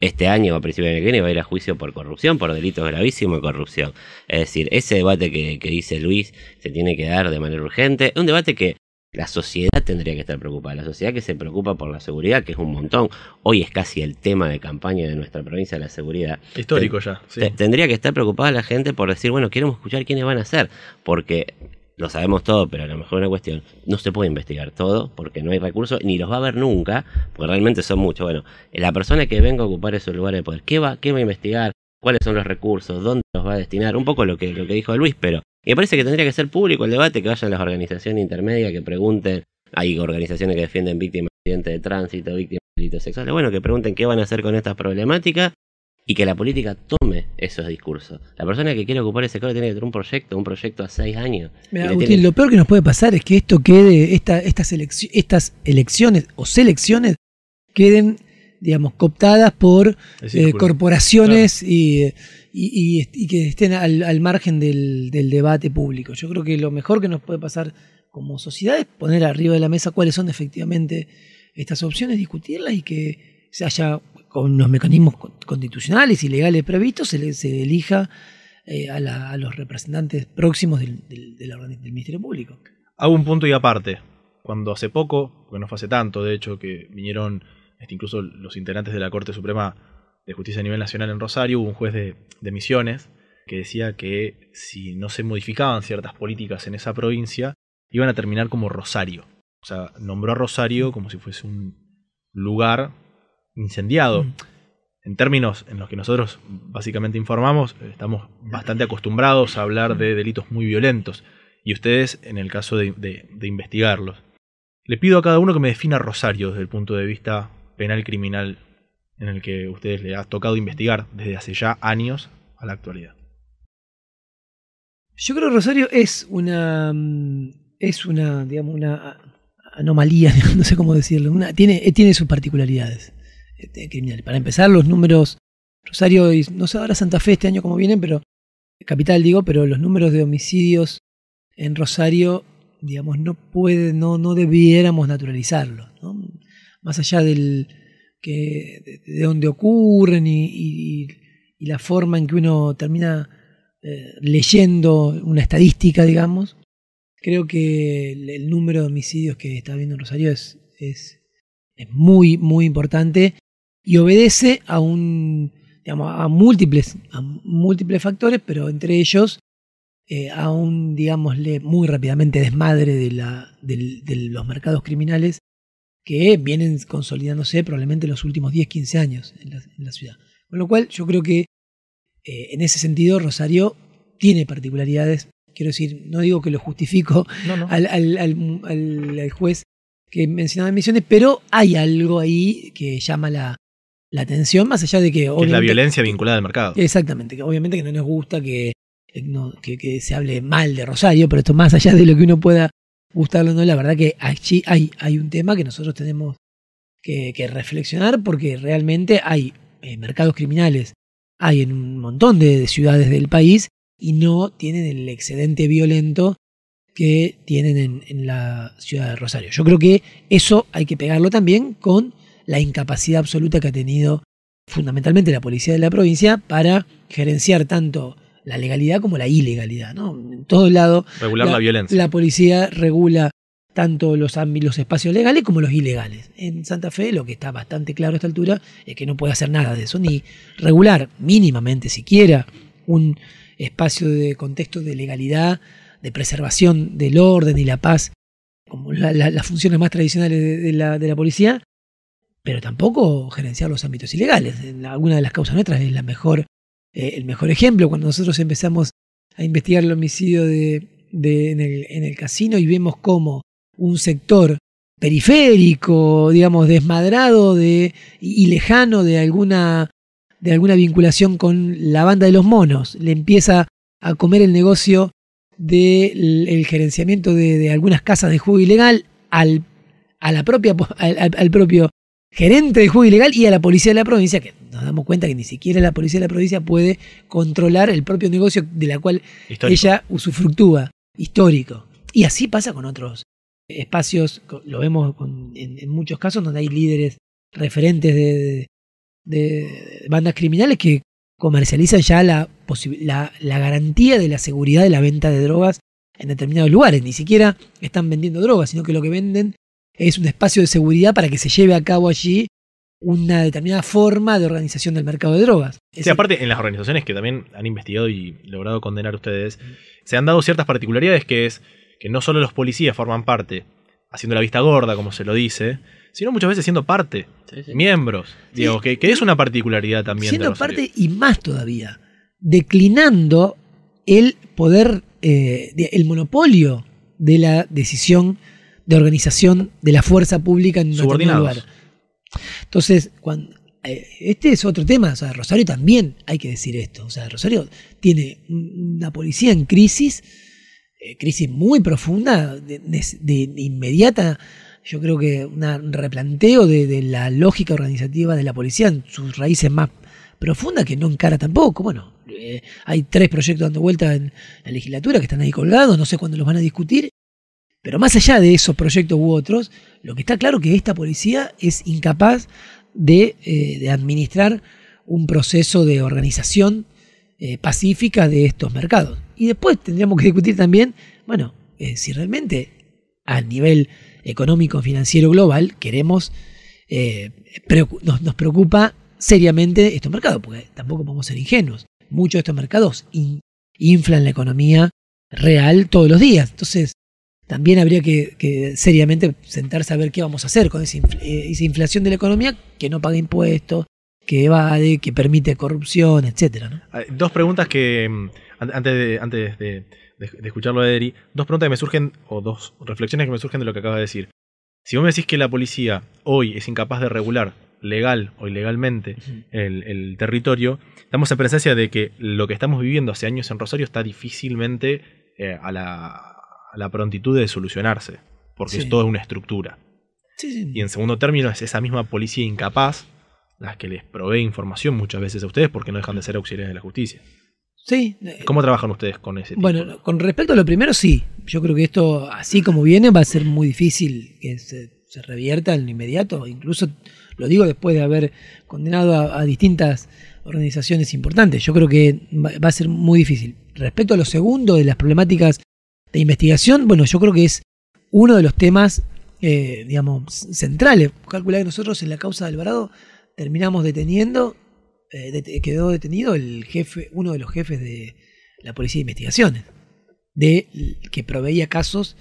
este año o a principios de año que viene va a ir a juicio por corrupción, por delitos gravísimos de corrupción. Es decir, ese debate que, que, dice Luis se tiene que dar de manera urgente. Un debate que la sociedad tendría que estar preocupada, la sociedad que se preocupa por la seguridad, que es un montón. Hoy es casi el tema de campaña de nuestra provincia la seguridad. Histórico ya. Tendría que estar preocupada la gente por decir, bueno, queremos escuchar quiénes van a ser, porque lo sabemos todo, pero a lo mejor una cuestión, no se puede investigar todo porque no hay recursos, ni los va a haber nunca, porque realmente son muchos. Bueno, la persona que venga a ocupar esos lugares de poder, ¿qué va, qué va a investigar? ¿Cuáles son los recursos? ¿Dónde los va a destinar? Un poco lo que, lo que dijo Luis, pero y me parece que tendría que ser público el debate, que vayan las organizaciones intermedias, que pregunten, hay organizaciones que defienden víctimas de accidentes de tránsito, víctimas de delitos sexuales, bueno, que pregunten qué van a hacer con estas problemáticas y que la política tome esos discursos. La persona que quiere ocupar ese cargo tiene que tener un proyecto, un proyecto a seis años. Mira, Agustín, lo peor que nos puede pasar es que esto quede, esta, estas, estas elecciones o selecciones queden, digamos, cooptadas por eh, corporaciones y, eh, y, que estén al, al margen del, debate público. Yo creo que lo mejor que nos puede pasar como sociedad es poner arriba de la mesa cuáles son efectivamente estas opciones, discutirlas y que se haya con los mecanismos constitucionales y legales previstos, se, se elija eh, a, los representantes próximos del, del, Ministerio Público. Hago un punto y aparte. Cuando hace poco, que no fue hace tanto, de hecho, que vinieron este, incluso los integrantes de la Corte Suprema de Justicia a nivel nacional en Rosario, hubo un juez de, Misiones que decía que si no se modificaban ciertas políticas en esa provincia, iban a terminar como Rosario. O sea, nombró a Rosario como si fuese un lugar incendiado. En términos en los que nosotros básicamente informamos, estamos bastante acostumbrados a hablar de delitos muy violentos y ustedes en el caso de, de, investigarlos. Le pido a cada uno que me defina Rosario desde el punto de vista penal criminal en el que ustedes les ha tocado investigar desde hace ya años a la actualidad. Yo creo que Rosario es una mm, es una digamos una anomalía, no sé cómo decirlo, una, tiene eh, tiene sus particularidades este, criminales. Para empezar, los números Rosario y no sé ahora Santa Fe este año como vienen, pero capital digo, pero los números de homicidios en Rosario, digamos, no puede, no, no debiéramos naturalizarlo. Más allá del, que, de, dónde ocurren y, la forma en que uno termina eh, leyendo una estadística, digamos. Creo que el, número de homicidios que está viendo Rosario es, es, muy, muy importante y obedece a un digamos, a múltiples, múltiples factores, pero entre ellos eh, a un, digámosle, muy rápidamente desmadre de, la, de, los mercados criminales que vienen consolidándose probablemente los últimos 10, 15 años en la, ciudad. Con lo cual yo creo que eh, en ese sentido Rosario tiene particularidades. Quiero decir, no digo que lo justifico Al, juez que mencionaba en Misiones, pero hay algo ahí que llama la, atención, más allá de que... es la violencia vinculada al mercado. Exactamente, obviamente que no nos gusta eh, que, que, se hable mal de Rosario, pero esto más allá de lo que uno pueda Gusta no la verdad que aquí hay, hay un tema que nosotros tenemos que, reflexionar porque realmente hay eh, mercados criminales, hay en un montón de, ciudades del país y no tienen el excedente violento que tienen en, la ciudad de Rosario. Yo creo que eso hay que pegarlo también con la incapacidad absoluta que ha tenido fundamentalmente la policía de la provincia para gerenciar tanto la legalidad como la ilegalidad, ¿no? En todo lado. Regular la, violencia. La policía regula tanto los, los espacios legales como los ilegales. En Santa Fe lo que está bastante claro a esta altura es que no puede hacer nada de eso, ni regular mínimamente siquiera un espacio de contexto de legalidad, de preservación del orden y la paz, como las funciones más tradicionales de, la, policía, pero tampoco gerenciar los ámbitos ilegales. En alguna de las causas nuestras es la mejor eh, el mejor ejemplo, cuando nosotros empezamos a investigar el homicidio en, el, casino y vemos cómo un sector periférico, digamos, desmadrado y, lejano de alguna, vinculación con la banda de los monos, le empieza a comer el negocio del gerenciamiento de, algunas casas de juego ilegal al, a la propia, propio gerente de juego ilegal y a la policía de la provincia, que nos damos cuenta que ni siquiera la policía de la provincia puede controlar el propio negocio de la cual ella usufructúa, histórico. Y así pasa con otros espacios, lo vemos en, muchos casos donde hay líderes referentes de, bandas criminales que comercializan ya la garantía de la seguridad de la venta de drogas en determinados lugares. Ni siquiera están vendiendo drogas, sino que lo que venden es un espacio de seguridad para que se lleve a cabo allí una determinada forma de organización del mercado de drogas. Sí, aparte, en las organizaciones que también han investigado y logrado condenar ustedes, se han dado ciertas particularidades que es que no solo los policías forman parte, haciendo la vista gorda, como se lo dice, sino muchas veces siendo parte, miembros, digo, que, es una particularidad también. Siendo parte y más todavía, declinando el poder, eh, el monopolio de la decisión de organización de la fuerza pública en un lugar entonces, eh, este es otro tema, o sea, Rosario también hay que decir esto, o sea, Rosario tiene una policía en crisis, eh, crisis muy profunda, de, inmediata, yo creo que un replanteo de, la lógica organizativa de la policía en sus raíces más profundas que no encara tampoco, bueno, eh, hay tres proyectos dando vuelta en la legislatura que están ahí colgados, no sé cuándo los van a discutir pero más allá de esos proyectos u otros, lo que está claro es que esta policía es incapaz de, eh, administrar un proceso de organización eh, pacífica de estos mercados. Y después tendríamos que discutir también, bueno, eh, si realmente a nivel económico, financiero, global, queremos, nos, preocupa seriamente estos mercados, porque tampoco podemos ser ingenuos. Muchos de estos mercados inflan la economía real todos los días. Entonces, también habría que, seriamente sentarse a ver qué vamos a hacer con eh, esa, inflación de la economía que no paga impuestos, que evade, que permite corrupción, etc. Dos preguntas que, mm, antes de, antes de, escucharlo a Eri, dos preguntas que me surgen, o dos reflexiones que me surgen de lo que acaba de decir. Si vos me decís que la policía hoy es incapaz de regular legal o ilegalmente el, territorio, damos la presencia de que lo que estamos viviendo hace años en Rosario está difícilmente eh, a la la prontitud de solucionarse, porque es toda una estructura. Y en segundo término es esa misma policía incapaz las que les provee información muchas veces a ustedes porque no dejan de ser auxiliares de la justicia. Sí. ¿Cómo trabajan ustedes con ese? Bueno, con respecto a lo primero, sí. Yo creo que esto, así como viene, va a ser muy difícil que se, revierta en inmediato. Incluso, lo digo después de haber condenado a distintas organizaciones importantes. Yo creo que va a ser muy difícil. Respecto a lo segundo de las problemáticas de investigación, bueno, yo creo que es uno de los temas, eh, digamos, centrales. Calcula que nosotros en la causa de Alvarado terminamos deteniendo, eh, quedó detenido el jefe, uno de los jefes de la Policía de Investigaciones, de, que proveía casos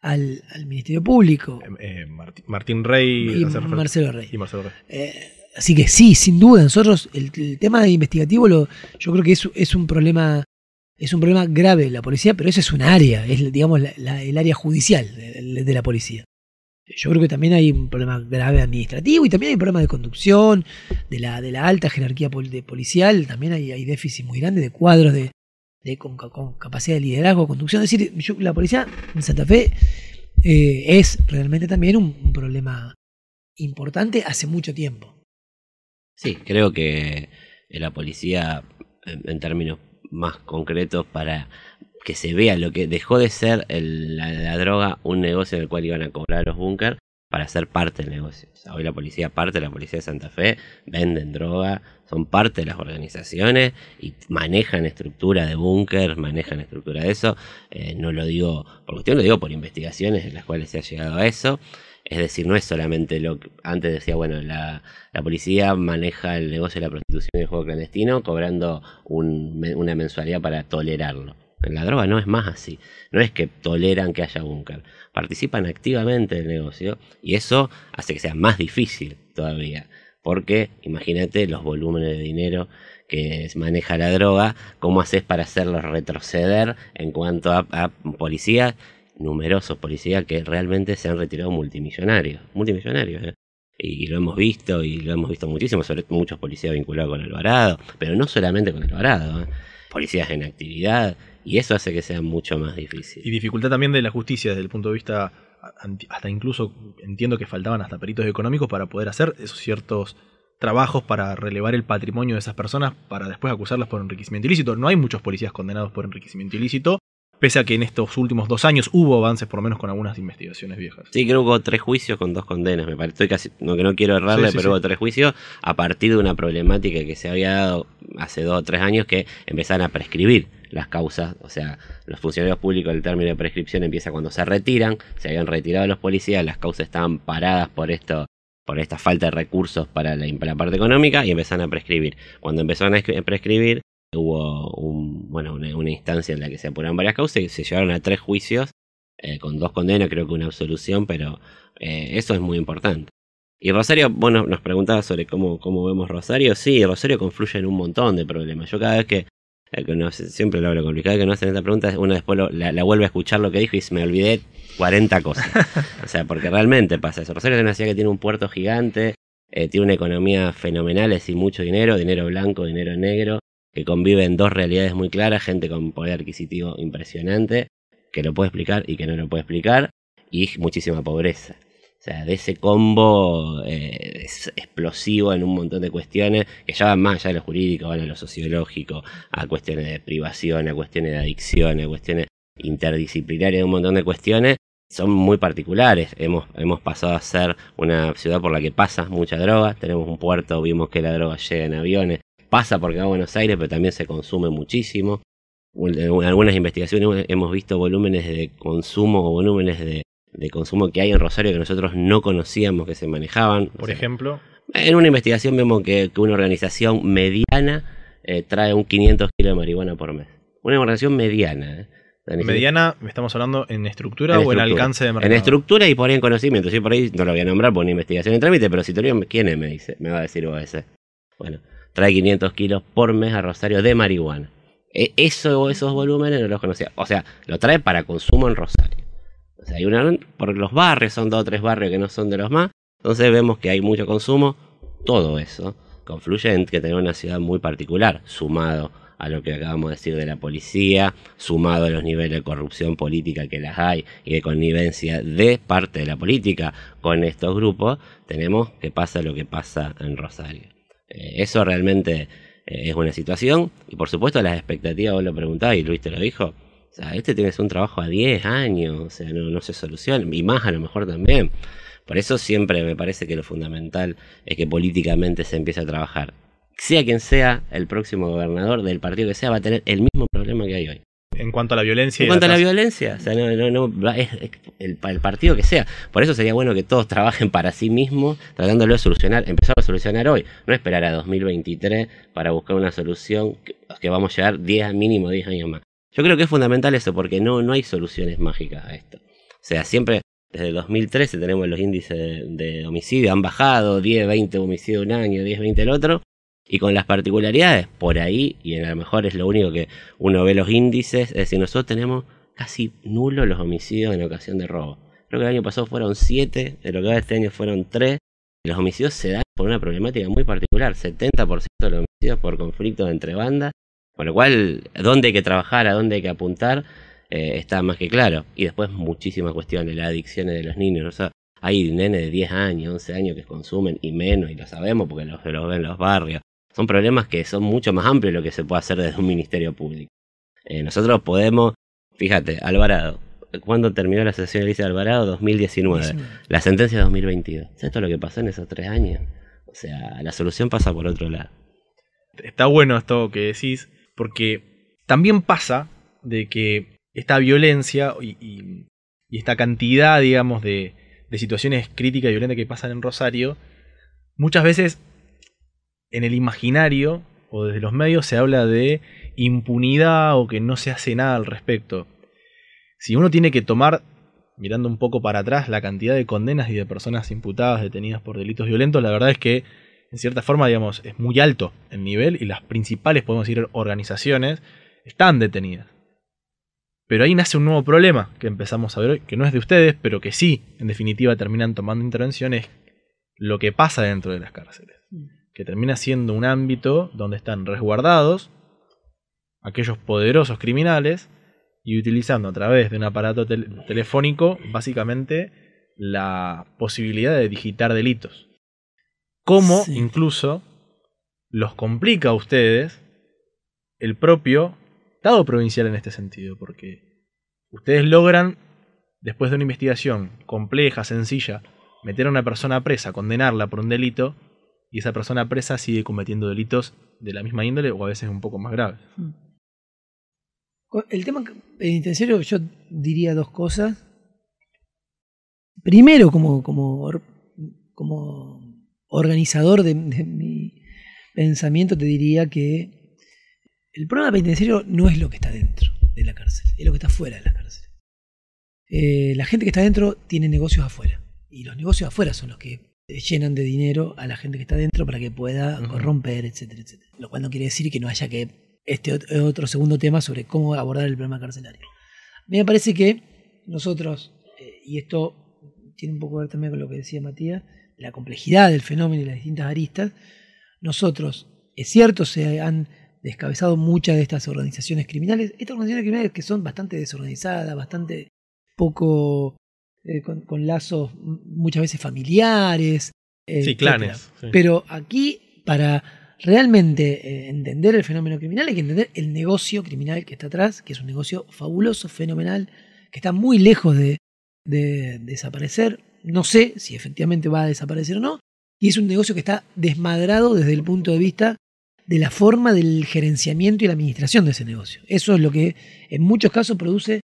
al, Ministerio Público. Eh, Martín, Rey y Marcelo Rey. Y Marcelo así que sí, sin duda, nosotros el, tema de investigativo lo, yo creo que es un problema es un problema grave de la policía, pero eso es un área, es digamos la, el área judicial de, la policía. Yo creo que también hay un problema grave administrativo y también hay un problema de conducción, de la, de la alta jerarquía policial, también hay, déficit muy grande de cuadros de, con, capacidad de liderazgo, conducción. Es decir, la policía en Santa Fe eh, es realmente también un, problema importante hace mucho tiempo. Sí, creo que la policía, en términos más concretos para que se vea lo que dejó de ser la, droga un negocio en el cual iban a cobrar los búnker para ser parte del negocio. hoy la policía parte la policía de Santa Fe, venden droga, son parte de las organizaciones y manejan estructura de búnker, manejan estructura de eso. Eh, no lo digo por cuestión, lo digo por investigaciones en las cuales se ha llegado a eso. Es decir, no es solamente lo que antes decía, bueno, la, policía maneja el negocio de la prostitución y el juego clandestino cobrando una mensualidad para tolerarlo. En la droga no es más así. No es que toleran que haya búnker. Participan activamente del negocio y eso hace que sea más difícil todavía. Porque imagínate los volúmenes de dinero que maneja la droga, cómo haces para hacerlos retroceder en cuanto a, a policías numerosos policías que realmente se han retirado multimillonarios, multimillonarios, ¿eh? y, lo hemos visto, y lo hemos visto muchísimo, sobre muchos policías vinculados con Alvarado, pero no solamente con Alvarado, ¿eh? policías en actividad, y eso hace que sea mucho más difícil. Y dificultad también de la justicia desde el punto de vista, hasta incluso entiendo que faltaban hasta peritos económicos para poder hacer esos ciertos trabajos para relevar el patrimonio de esas personas para después acusarlas por enriquecimiento ilícito. No hay muchos policías condenados por enriquecimiento ilícito Pese a que en estos últimos dos años hubo avances, por lo menos con algunas investigaciones viejas. Sí, creo que hubo tres juicios con dos condenas, me parece. casi, no, que no quiero errarle, pero hubo tres juicios a partir de una problemática que se había dado hace dos o tres años que empezaron a prescribir las causas. O sea, los funcionarios públicos, el término de prescripción empieza cuando se retiran. Se habían retirado los policías, las causas estaban paradas por esto por esta falta de recursos para la, para la parte económica y empezaron a prescribir. Cuando empezaron a prescribir, Hubo bueno, una, instancia en la que se apuraron varias causas y se llevaron a tres juicios, eh, con dos condenas, creo que una absolución, pero eh, eso es muy importante. Y Rosario, bueno, nos preguntaba sobre cómo, cómo vemos Rosario. Sí, Rosario confluye en un montón de problemas. Yo cada vez que, eh, siempre lo hablo complicado que no hacen esta pregunta, uno después la, vuelve a escuchar lo que dijo y me olvidé 40 cosas. o sea, porque realmente pasa eso. Rosario es una ciudad que tiene un puerto gigante, tiene una economía fenomenal, es decir, mucho dinero, dinero blanco, dinero negro, que conviven dos realidades muy claras, gente con poder adquisitivo impresionante, que lo puede explicar y que no lo puede explicar, y muchísima pobreza. O sea, de ese combo eh, explosivo en un montón de cuestiones que ya van más allá de lo jurídico, van a lo sociológico, a cuestiones de privación, a cuestiones de adicción, a cuestiones interdisciplinarias, un montón de cuestiones son muy particulares. Hemos, hemos pasado a ser una ciudad por la que pasa mucha droga. Tenemos un puerto, vimos que la droga llega en aviones, pasa porque va a Buenos Aires, pero también se consume muchísimo. En algunas investigaciones hemos visto volúmenes de consumo o volúmenes de, consumo que hay en Rosario que nosotros no conocíamos que se manejaban. Por ejemplo. En una investigación vemos que, una organización mediana eh, trae un 500 kilos de marihuana por mes. Una organización mediana. Eh. Mediana, estamos hablando en estructura o en alcance de mercado. En estructura y por ahí en conocimiento. Yo por ahí no lo voy a nombrar por una investigación en trámite, pero si te lo digo, ¿quién es? Me, dice, me va a decir ese. Bueno, trae 500 kilos por mes a Rosario de marihuana. E, eso esos volúmenes no los conocía. O sea, lo trae para consumo en Rosario. O sea, hay una, por los barrios, son dos o tres barrios que no son de los más. Entonces vemos que hay mucho consumo. Todo eso confluye en que tenemos una ciudad muy particular, sumado a lo que acabamos de decir de la policía, sumado a los niveles de corrupción política que las hay y de connivencia de parte de la política con estos grupos, tenemos que pasa lo que pasa en Rosario. Eh, eso realmente eh, es una situación. Y por supuesto las expectativas, vos lo preguntabas y Luis te lo dijo. O sea, este tienes un trabajo a 10 años, o sea, no, no se soluciona, y más a lo mejor también. Por eso siempre me parece que lo fundamental es que políticamente se empiece a trabajar. Sea quien sea el próximo gobernador del partido que sea, va a tener el mismo problema que hay hoy en cuanto a la violencia. En cuanto a la violencia, o sea, no, no, es, el, el, partido que sea. Por eso sería bueno que todos trabajen para sí mismos, tratándolo de solucionar, empezar a solucionar hoy, no esperar a 2023 para buscar una solución que, vamos a llegar 10, mínimo 10 años más. Yo creo que es fundamental eso, porque no, no hay soluciones mágicas a esto. O sea, siempre desde 2013 tenemos los índices de, homicidio, han bajado 10, 20 homicidios un año, 10, 20 el otro, y con las particularidades por ahí, y a lo mejor es lo único que uno ve los índices, es decir, nosotros tenemos casi nulo los homicidios en ocasión de robo. Creo que el año pasado fueron siete, de lo que va este año fueron 3. Los homicidios se dan por una problemática muy particular, 70% de los homicidios por conflictos entre bandas, con lo cual, dónde hay que trabajar, a dónde hay que apuntar, eh, está más que claro. Y después muchísimas cuestiones, las adicciones de los niños, o sea, hay nenes de 10 años, 11 años que consumen y menos, y lo sabemos porque los, los ven los barrios. Son problemas que son mucho más amplios de lo que se puede hacer desde un ministerio público. Eh, nosotros podemos, fíjate, Alvarado, ¿Cuándo terminó la sesión de Elisa Alvarado? 2019. La sentencia de 2022. ¿Sabes todo lo que pasó en esos tres años? O sea, la solución pasa por otro lado. Está bueno esto que decís, porque también pasa de que esta violencia y, esta cantidad, digamos, de situaciones críticas y violentas que pasan en Rosario, muchas veces en el imaginario o desde los medios se habla de impunidad o que no se hace nada al respecto. Si uno tiene que tomar, mirando un poco para atrás, la cantidad de condenas y de personas imputadas, detenidas por delitos violentos, la verdad es que, en cierta forma, digamos, es muy alto el nivel y las principales, podemos decir, organizaciones están detenidas. Pero ahí nace un nuevo problema que empezamos a ver hoy, que no es de ustedes, pero que sí, en definitiva, terminan tomando intervenciones, lo que pasa dentro de las cárceles que termina siendo un ámbito donde están resguardados aquellos poderosos criminales y utilizando a través de un aparato telefónico básicamente la posibilidad de digitar delitos. Cómo incluso los complica a ustedes el propio Estado provincial en este sentido, porque ustedes logran, después de una investigación compleja, sencilla, meter a una persona presa, condenarla por un delito, y esa persona presa sigue cometiendo delitos de la misma índole o a veces un poco más graves. Hmm. El tema penitenciario yo diría dos cosas. Primero, como, como, como organizador de, mi pensamiento, te diría que el problema penitenciario no es lo que está dentro de la cárcel, es lo que está fuera de la cárcel. Eh, la gente que está dentro tiene negocios afuera y los negocios afuera son los que eh, llenan de dinero a la gente que está dentro para que pueda corromper, etcétera, etcétera. Lo cual no quiere decir que no haya que este eh, otro segundo tema sobre cómo abordar el problema carcelario. A mí me parece que nosotros, eh, y esto tiene un poco que ver también con lo que decía Matías, la complejidad del fenómeno y las distintas aristas, nosotros, es cierto, se han descabezado muchas de estas organizaciones criminales, estas organizaciones criminales que son bastante desorganizadas, bastante poco eh, con, lazos muchas veces familiares. Eh, sí, clanes. Pero aquí, para realmente eh, entender el fenómeno criminal, hay que entender el negocio criminal que está atrás, que es un negocio fabuloso, fenomenal, que está muy lejos de, desaparecer. No sé si efectivamente va a desaparecer o no. Y es un negocio que está desmadrado desde el punto de vista de la forma del gerenciamiento y la administración de ese negocio. Eso es lo que en muchos casos produce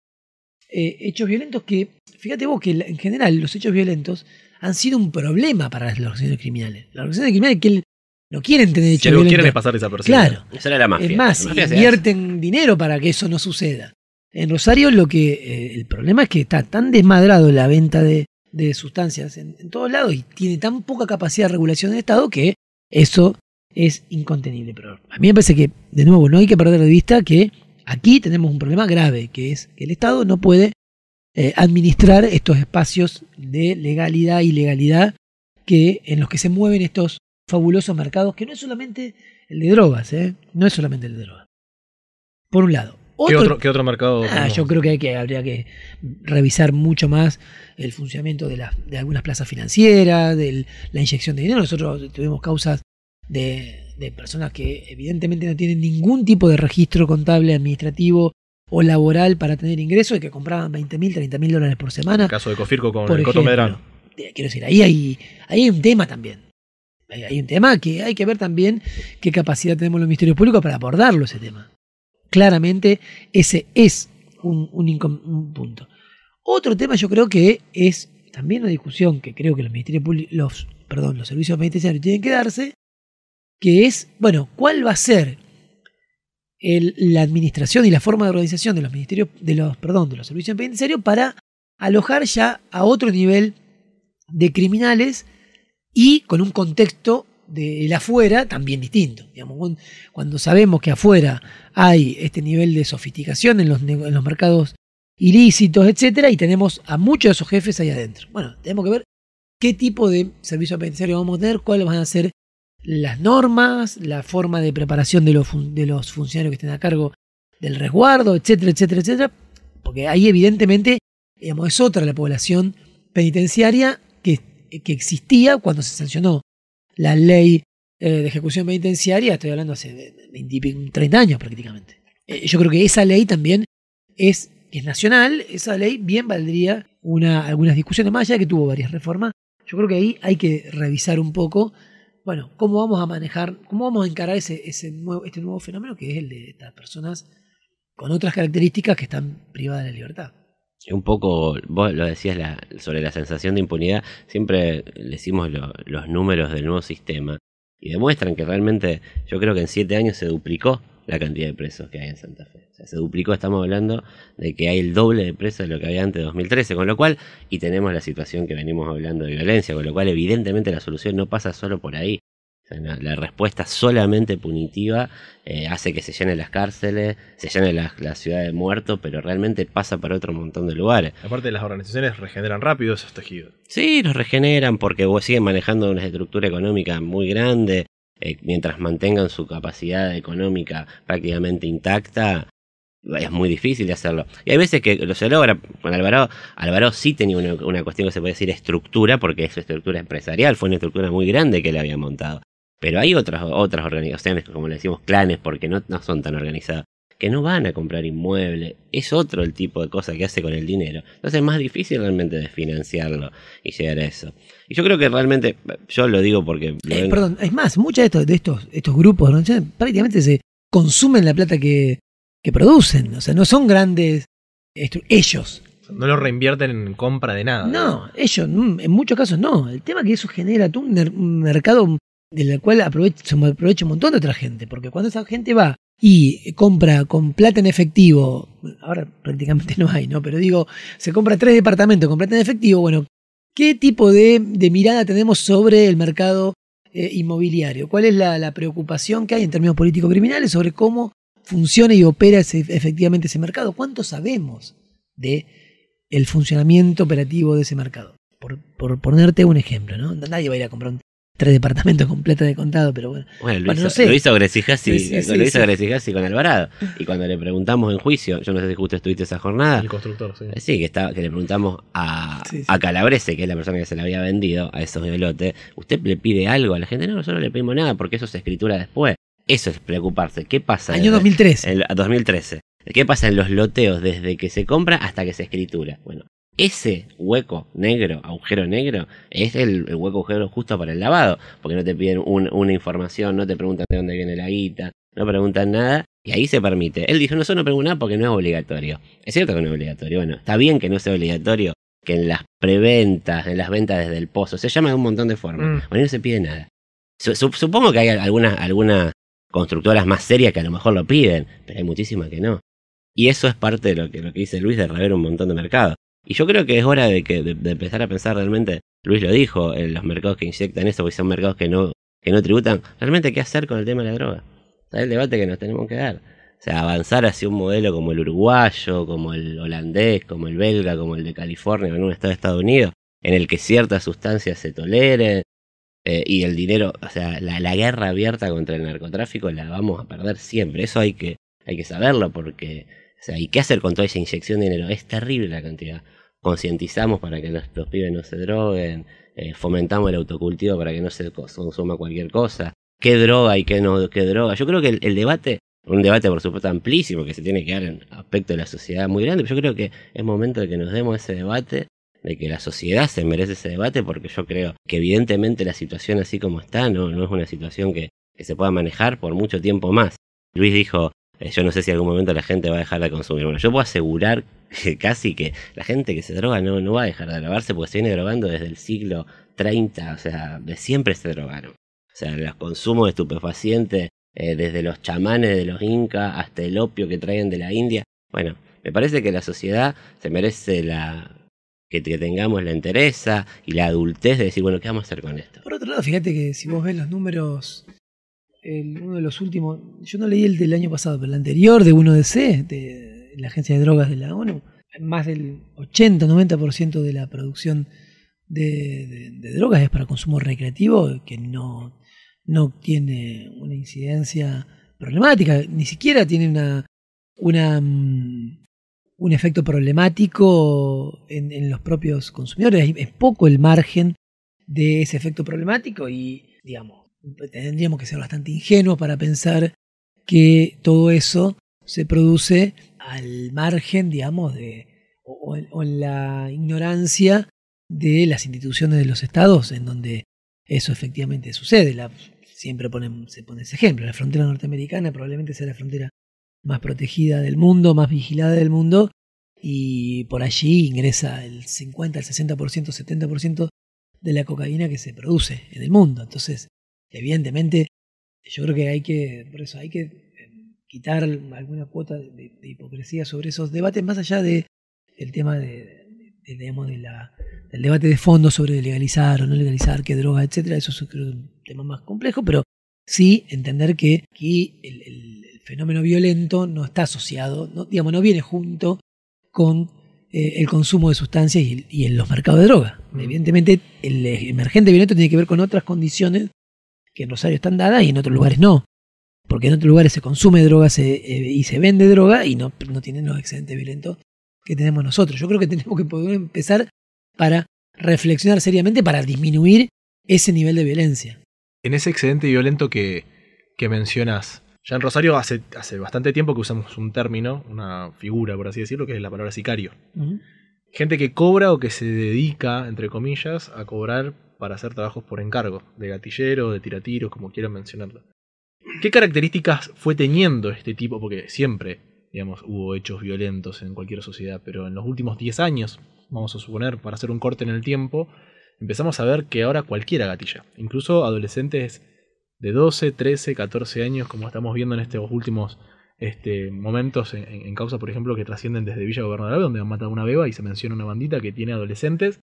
hechos violentos que fíjate vos que en general los hechos violentos han sido un problema para las organizaciones criminales. Las organizaciones criminales que no quieren tener hechos si violentos. quieren pasar esa persona. Claro. Esa Es más, invierten dinero para que eso no suceda. En Rosario lo que eh, el problema es que está tan desmadrado la venta de, sustancias en, todos lados y tiene tan poca capacidad de regulación del Estado que eso es incontenible. Pero a mí me parece que, de nuevo, no hay que perder de vista que aquí tenemos un problema grave, que es que el Estado no puede eh, administrar estos espacios de legalidad y legalidad que, en los que se mueven estos fabulosos mercados, que no es solamente el de drogas, ¿eh? no es solamente el de drogas. Por un lado. ¿Qué, otro, mercado? Ah, yo creo que, habría que revisar mucho más el funcionamiento de, algunas plazas financieras, de la inyección de dinero. Nosotros tuvimos causas de personas que evidentemente no tienen ningún tipo de registro contable administrativo o laboral para tener ingresos y que compraban 20.000, mil, mil dólares por semana. El caso de Cofirco con el Coto Medrano. Eh, quiero decir, ahí hay, un tema también. hay un tema que hay que ver también qué capacidad tenemos los ministerios públicos para abordarlo ese tema. Claramente ese es un, punto. Otro tema yo creo que es también una discusión que creo que los ministerios públicos, perdón, los servicios penitenciarios tienen que darse, que es, bueno, ¿cuál va a ser la administración y la forma de organización de los ministerios, de los, perdón, de los servicios penitenciarios para alojar ya a otro nivel de criminales y con un contexto del afuera también distinto. Digamos, cuando sabemos que afuera hay este nivel de sofisticación en los, los mercados ilícitos, etcétera, y tenemos a muchos de esos jefes ahí adentro. Bueno, tenemos que ver qué tipo de servicio penitenciario vamos a tener, cuáles van a ser las normas, la forma de preparación de los, de los funcionarios que estén a cargo del resguardo, etcétera, etcétera, etcétera, porque ahí evidentemente digamos, es otra la población penitenciaria que, existía cuando se sancionó la ley eh, de ejecución penitenciaria, estoy hablando hace 20, 30 años prácticamente. Eh, yo creo que esa ley también es, es nacional, esa ley bien valdría una, algunas discusiones más ya que tuvo varias reformas. Yo creo que ahí hay que revisar un poco bueno, ¿cómo vamos a manejar, cómo vamos a encarar ese, ese nuevo, este nuevo fenómeno que es el de estas personas con otras características que están privadas de la libertad? Un poco, vos lo decías sobre la sensación de impunidad, siempre le decimos los números del nuevo sistema y demuestran que realmente yo creo que en siete años se duplicó la cantidad de presos que hay en Santa Fe. se duplicó, estamos hablando de que hay el doble de presos de lo que había antes de 2013, con lo cual, y tenemos la situación que venimos hablando de violencia, con lo cual evidentemente la solución no pasa solo por ahí. la respuesta solamente punitiva eh, hace que se llenen las cárceles, se llene las la ciudad de muertos, pero realmente pasa para otro montón de lugares. Aparte, las organizaciones regeneran rápido esos tejidos. Sí, los regeneran porque siguen manejando una estructura económica muy grande, eh, mientras mantengan su capacidad económica prácticamente intacta, es muy difícil de hacerlo. Y hay veces que lo se logra con Alvarado. Álvaro sí tenía una, cuestión que se puede decir estructura, porque su estructura empresarial fue una estructura muy grande que le había montado. Pero hay otras, otras organizaciones, como le decimos, clanes, porque no, no son tan organizadas que no van a comprar inmueble, es otro el tipo de cosa que hace con el dinero. Entonces es más difícil realmente desfinanciarlo y llegar a eso. Y yo creo que realmente, yo lo digo porque... Eh, perdón, es más, muchos de estos, estos, grupos ¿no? prácticamente se consumen la plata que, que producen, o sea, no son grandes ellos. No lo reinvierten en compra de nada. No, ellos, mm, en muchos casos no. El tema que eso genera tú un, mercado del cual aprovecha, se aprovecha un montón de otra gente, porque cuando esa gente va y compra con plata en efectivo, ahora prácticamente no hay, ¿no? Pero digo, se compra tres departamentos con plata en efectivo, bueno, ¿qué tipo de, mirada tenemos sobre el mercado eh, inmobiliario? ¿Cuál es la, preocupación que hay en términos políticos criminales sobre cómo funciona y opera efectivamente ese mercado? ¿Cuánto sabemos de el funcionamiento operativo de ese mercado? Por, por ponerte un ejemplo, ¿no? Nadie va a ir a comprar un tres departamentos completos de contado, pero bueno. Bueno, lo, hizo, con Alvarado. Y cuando le preguntamos en juicio, yo no sé si justo estuviste esa jornada. El constructor, sí. Eh, sí, que, que le preguntamos a, Calabrese, que es la persona que se le había vendido a esos lotes. ¿usted le pide algo a la gente? No, nosotros no le pedimos nada porque eso se escritura después. Eso es preocuparse. ¿Qué pasa? Año 2013. En 2013. ¿Qué pasa en los loteos desde que se compra hasta que se escritura? Bueno, ese hueco negro, agujero negro, es el, hueco agujero justo para el lavado, porque no te piden una información, no te preguntan de dónde viene la guita, no preguntan nada, y ahí se permite. Él dijo, no, eso no pregunta porque no es obligatorio. Es cierto que no es obligatorio, bueno, está bien que no sea obligatorio, que en las preventas, en las ventas desde el pozo, se llama de un montón de formas, A mm. no se pide nada. Supongo que hay algunas, algunas constructoras más serias que a lo mejor lo piden, pero hay muchísimas que no. Y eso es parte de lo que, lo que dice Luis de rever un montón de mercados. Y yo creo que es hora de, que, de, empezar a pensar realmente, Luis lo dijo, en eh, los mercados que inyectan eso, porque son mercados que no, que no tributan, realmente qué hacer con el tema de la droga. Es el debate que nos tenemos que dar. O sea, avanzar hacia un modelo como el uruguayo, como el holandés, como el belga, como el de California, en un estado de Estados Unidos, en el que ciertas sustancias se toleren, eh, y el dinero, o sea, la, la, guerra abierta contra el narcotráfico la vamos a perder siempre. Eso hay que, hay que saberlo porque o sea, ¿y qué hacer con toda esa inyección de dinero? Es terrible la cantidad. Concientizamos para que los, pibes no se droguen, eh, fomentamos el autocultivo para que no se consuma cualquier cosa. ¿Qué droga y qué no qué droga? Yo creo que el, debate un debate, por supuesto, amplísimo que se tiene que dar en aspecto de la sociedad muy grande. Yo creo que es momento de que nos demos ese debate, de que la sociedad se merece ese debate, porque yo creo que evidentemente la situación así como está no, es una situación que se pueda manejar por mucho tiempo más. Luis dijo, eh, yo no sé si en algún momento la gente va a dejar de consumir. Bueno, yo puedo asegurar que casi que la gente que se droga no, no va a dejar de drogarse porque se viene drogando desde el siglo 30, o sea, de siempre se drogaron. O sea, los consumos de estupefacientes, eh, desde los chamanes de los incas hasta el opio que traen de la India. Bueno, me parece que la sociedad se merece la que, tengamos la entereza y la adultez de decir, bueno, ¿qué vamos a hacer con esto? Por otro lado, fíjate que si vos ves los números uno de los últimos, yo no leí el del año pasado, pero el anterior de 1DC, de la Agencia de Drogas de la ONU, más del 80-90% de la producción de, drogas es para consumo recreativo, que no, no tiene una incidencia problemática, ni siquiera tiene una, una mm, un efecto problemático en, en los propios consumidores. Es poco el margen de ese efecto problemático y, digamos, tendríamos que ser bastante ingenuos para pensar que todo eso se produce al margen, digamos, de, o, en la ignorancia de las instituciones de los estados en donde eso efectivamente sucede. siempre se pone ese ejemplo. La frontera norteamericana probablemente sea la frontera más protegida del mundo, más vigilada del mundo, y por allí ingresa el 50, el 60%, 70% de la cocaína que se produce en el mundo. Entonces, Evidentemente, yo creo que hay que, por eso hay que em, quitar alguna cuota de, hipocresía sobre esos debates, más allá de, del tema de, del debate de fondo sobre legalizar o no legalizar, qué droga, etcétera, eso es un tema más complejo, pero sí entender que aquí el, fenómeno violento no está asociado, no, digamos, no viene junto con eh, el consumo de sustancias y, en los mercados de droga. Mm. Evidentemente, el emergente violento tiene que ver con otras condiciones que en Rosario están dadas y en otros lugares no. Porque en otros lugares se consume droga eh, y se vende droga y no, no tienen los excedentes violentos que tenemos nosotros. Yo creo que tenemos que poder empezar para reflexionar seriamente para disminuir ese nivel de violencia. En ese excedente violento que, que mencionas, ya en Rosario hace, hace bastante tiempo que usamos un término, una figura, por así decirlo, que es la palabra sicario. Gente que cobra o que se dedica, entre comillas, a cobrar para hacer trabajos por encargo, de gatillero, de tiratiros, como quieran mencionarlo. ¿Qué características fue teniendo este tipo? Porque siempre, digamos, hubo hechos violentos en cualquier sociedad, pero en los últimos 10 años, vamos a suponer, para hacer un corte en el tiempo, empezamos a ver que ahora cualquiera gatilla, incluso adolescentes de 12, 13, 14 años, como estamos viendo en estos últimos este, momentos en, causa, por ejemplo, que trascienden desde Villa Gobernador, donde han matado a una beba y se menciona una bandita que tiene adolescentes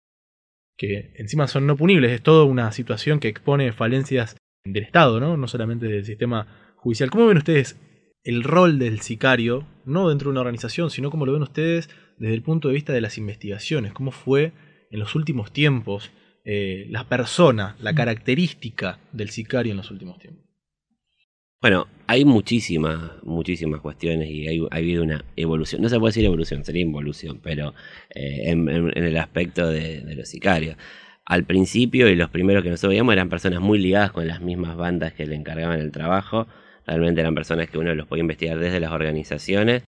que encima son no punibles. Es toda una situación que expone falencias del Estado, ¿no? No solamente del sistema judicial. ¿Cómo ven ustedes el rol del sicario, no dentro de una organización, sino como lo ven ustedes desde el punto de vista de las investigaciones? ¿Cómo fue en los últimos tiempos eh, la persona, la mm. característica del sicario en los últimos tiempos? Bueno, hay muchísimas, muchísimas cuestiones y hay, ha habido una evolución. No se puede decir evolución, sería involución, pero eh, en, el aspecto de, los sicarios al principio y los primeros que nosotros veíamos eran personas muy ligadas con las mismas bandas que le encargaban el trabajo. Realmente eran personas que uno los podía investigar desde las organizaciones.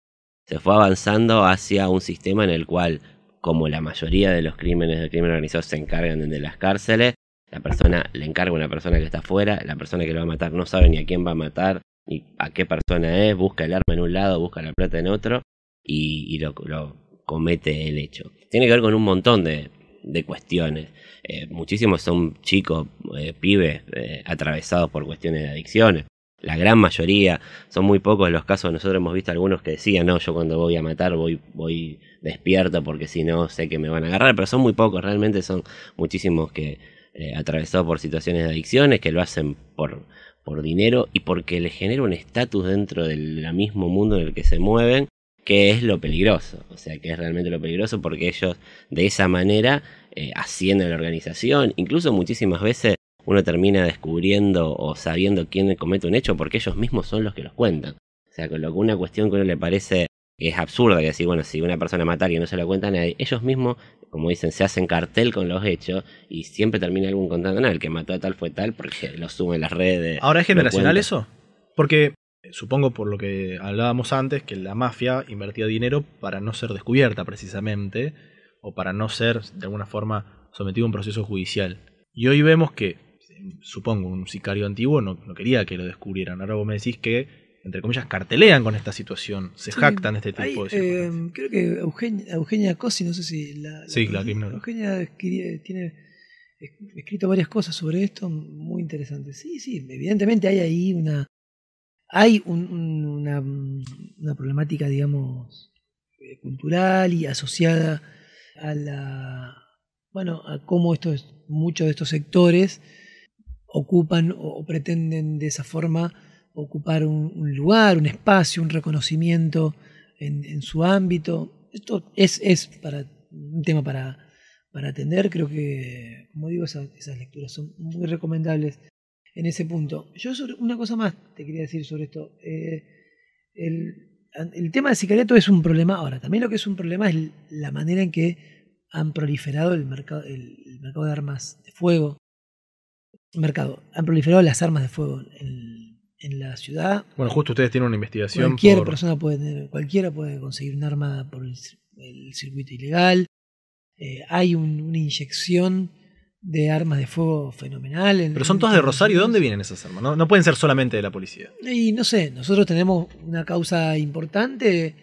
Se fue avanzando hacia un sistema en el cual, como la mayoría de los crímenes del crimen organizado se encargan desde las cárceles, la persona le encarga a una persona que está fuera, la persona que lo va a matar no sabe ni a quién va a matar, ni a qué persona es, busca el arma en un lado, busca la plata en otro y, lo, comete el hecho. Tiene que ver con un montón de, cuestiones. Eh, muchísimos son chicos, eh, pibes, eh, atravesados por cuestiones de adicciones la gran mayoría, son muy pocos los casos, nosotros hemos visto algunos que decían, no, yo cuando voy a matar voy, voy despierto porque si no sé que me van a agarrar, pero son muy pocos, realmente son muchísimos que eh, atravesado por situaciones de adicciones, que lo hacen por, por dinero y porque le genera un estatus dentro del mismo mundo en el que se mueven, que es lo peligroso, o sea, que es realmente lo peligroso porque ellos de esa manera eh, ascienden a la organización, incluso muchísimas veces uno termina descubriendo o sabiendo quién comete un hecho porque ellos mismos son los que los cuentan. O sea, con lo que una cuestión que a uno le parece que es absurda, que decir, bueno, si una persona mata y no se lo cuenta a nadie, ellos mismos como dicen, se hacen cartel con los hechos y siempre termina algún contando, el que mató a tal fue tal porque lo suben en las redes. ¿Ahora es generacional eso? Porque eh, supongo por lo que hablábamos antes que la mafia invertía dinero para no ser descubierta precisamente o para no ser de alguna forma sometido a un proceso judicial. Y hoy vemos que, eh, supongo, un sicario antiguo no, no quería que lo descubrieran. Ahora vos me decís que entre comillas, cartelean con esta situación, se jactan de este tipo de situaciones. Eh, creo que Eugenia, Eugenia Cosi, no sé si la... Sí, la, la Eugenia tiene escrito varias cosas sobre esto, muy interesantes. Sí, sí, evidentemente hay ahí una... Hay una, una problemática, digamos, eh, cultural y asociada a la... Bueno, a cómo estos, muchos de estos sectores ocupan o pretenden de esa forma ocupar un, lugar, un espacio, un reconocimiento en, su ámbito. Esto es, es para, un tema para, para, atender. Creo que, como digo, esas, lecturas son muy recomendables en ese punto. Yo una cosa más te quería decir sobre esto. Eh, el, tema de sicariato es un problema. Ahora, también lo que es un problema es la manera en que han proliferado el mercado, el, mercado de armas de fuego. Mercado, han proliferado las armas de fuego en, en la ciudad. Bueno, justo ustedes tienen una investigación. Cualquier persona puede tener, cualquiera puede conseguir un arma por el, circuito ilegal. Eh, hay una inyección de armas de fuego fenomenal. Pero son todas de Rosario, ¿de dónde vienen esas armas? No, no, pueden ser solamente de la policía. Y no sé, nosotros tenemos una causa importante,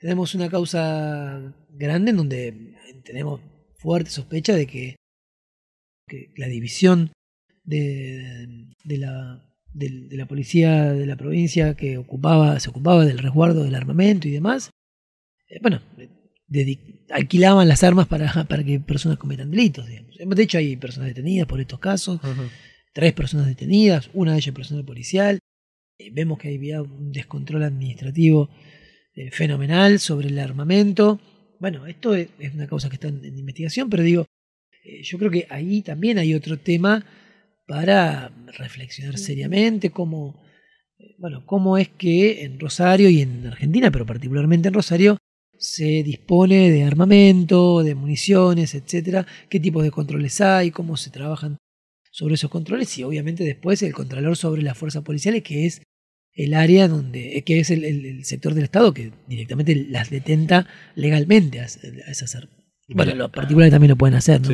tenemos una causa grande en donde tenemos fuerte sospecha de que, la división de la de, la policía de la provincia que ocupaba, se ocupaba del resguardo del armamento y demás, eh, bueno, alquilaban las armas para, para que personas cometan delitos. Digamos. De hecho, hay personas detenidas por estos casos, tres personas detenidas, una de ellas personal policial. Eh, vemos que hay un descontrol administrativo eh, fenomenal sobre el armamento. Bueno, esto es, una causa que está en investigación, pero digo, yo creo que ahí también hay otro tema para reflexionar seriamente cómo, eh, bueno, cómo es que en Rosario y en Argentina, pero particularmente en Rosario, se dispone de armamento, de municiones, etcétera, qué tipos de controles hay, cómo se trabajan sobre esos controles y obviamente después el contralor sobre las fuerzas policiales, que es el área donde, eh, que es el, sector del Estado que directamente las detenta legalmente a, esas armas. Bueno, los particulares también lo pueden hacer, ¿no?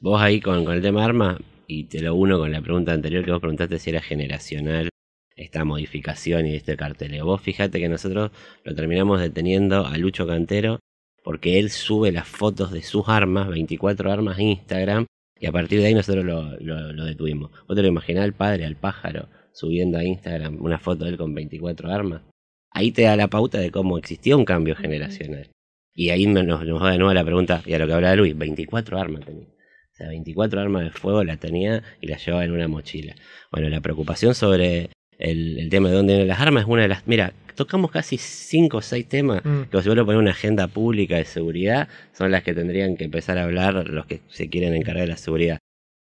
Vos ahí con, con el tema arma, y te lo uno con la pregunta anterior que vos preguntaste si era generacional esta modificación y este carteleo. Vos fíjate que nosotros lo terminamos deteniendo a Lucho Cantero porque él sube las fotos de sus armas, 24 armas a Instagram, y a partir de ahí nosotros lo, lo, detuvimos. ¿Vos te lo imaginás al padre, al pájaro, subiendo a Instagram una foto de él con 24 armas? Ahí te da la pauta de cómo existió un cambio generacional. Y ahí nos, nos va de nuevo la pregunta, y a lo que hablaba Luis, 24 armas tenía. 24 armas de fuego la tenía y la llevaba en una mochila. Bueno, la preocupación sobre el, tema de dónde vienen las armas es una de las... Mira, tocamos casi 5 o 6 temas mm. que si vuelvo a poner una agenda pública de seguridad, son las que tendrían que empezar a hablar los que se quieren encargar de la seguridad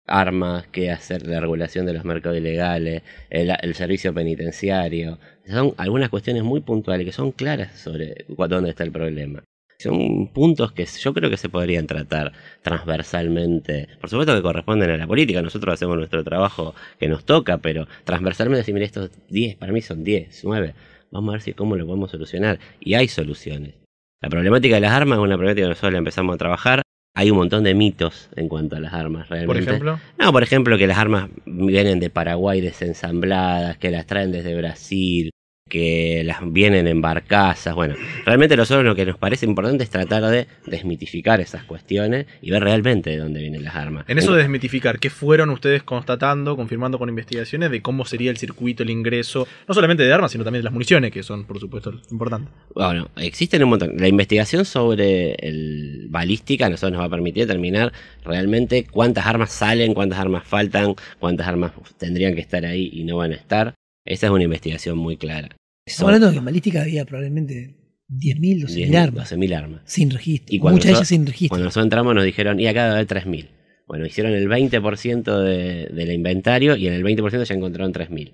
armas, qué hacer, la regulación de los mercados ilegales, el, servicio penitenciario. Son algunas cuestiones muy puntuales que son claras sobre dónde está el problema. Son puntos que yo creo que se podrían tratar transversalmente. Por supuesto que corresponden a la política, nosotros hacemos nuestro trabajo que nos toca, pero transversalmente decir, mire, estos 10, para mí son 10, 9, vamos a ver si cómo lo podemos solucionar. Y hay soluciones. La problemática de las armas es una problemática que nosotros empezamos a trabajar. Hay un montón de mitos en cuanto a las armas realmente. ¿Por ejemplo? No, por ejemplo, que las armas vienen de Paraguay desensambladas, que las traen desde Brasil, que las vienen en barcazas. Bueno, realmente nosotros lo que nos parece importante es tratar de desmitificar esas cuestiones y ver realmente de dónde vienen las armas. En eso de desmitificar, ¿qué fueron ustedes constatando, confirmando con investigaciones de cómo sería el circuito, el ingreso, no solamente de armas, sino también de las municiones, que son, por supuesto, importantes? Bueno, existen un montón. La investigación sobre el balística nosotros nos va a permitir determinar realmente cuántas armas salen, cuántas armas faltan, cuántas armas tendrían que estar ahí y no van a estar. Esa es una investigación muy clara. Estamos hablando de que en Balística había probablemente 10.000, 12.000 armas. 12.000 armas. Sin registro. Muchas de ellas sin registro. Cuando nosotros entramos nos dijeron, y acá debe haber 3.000. Bueno, hicieron el 20% de, del inventario y en el 20% ya encontraron 3.000.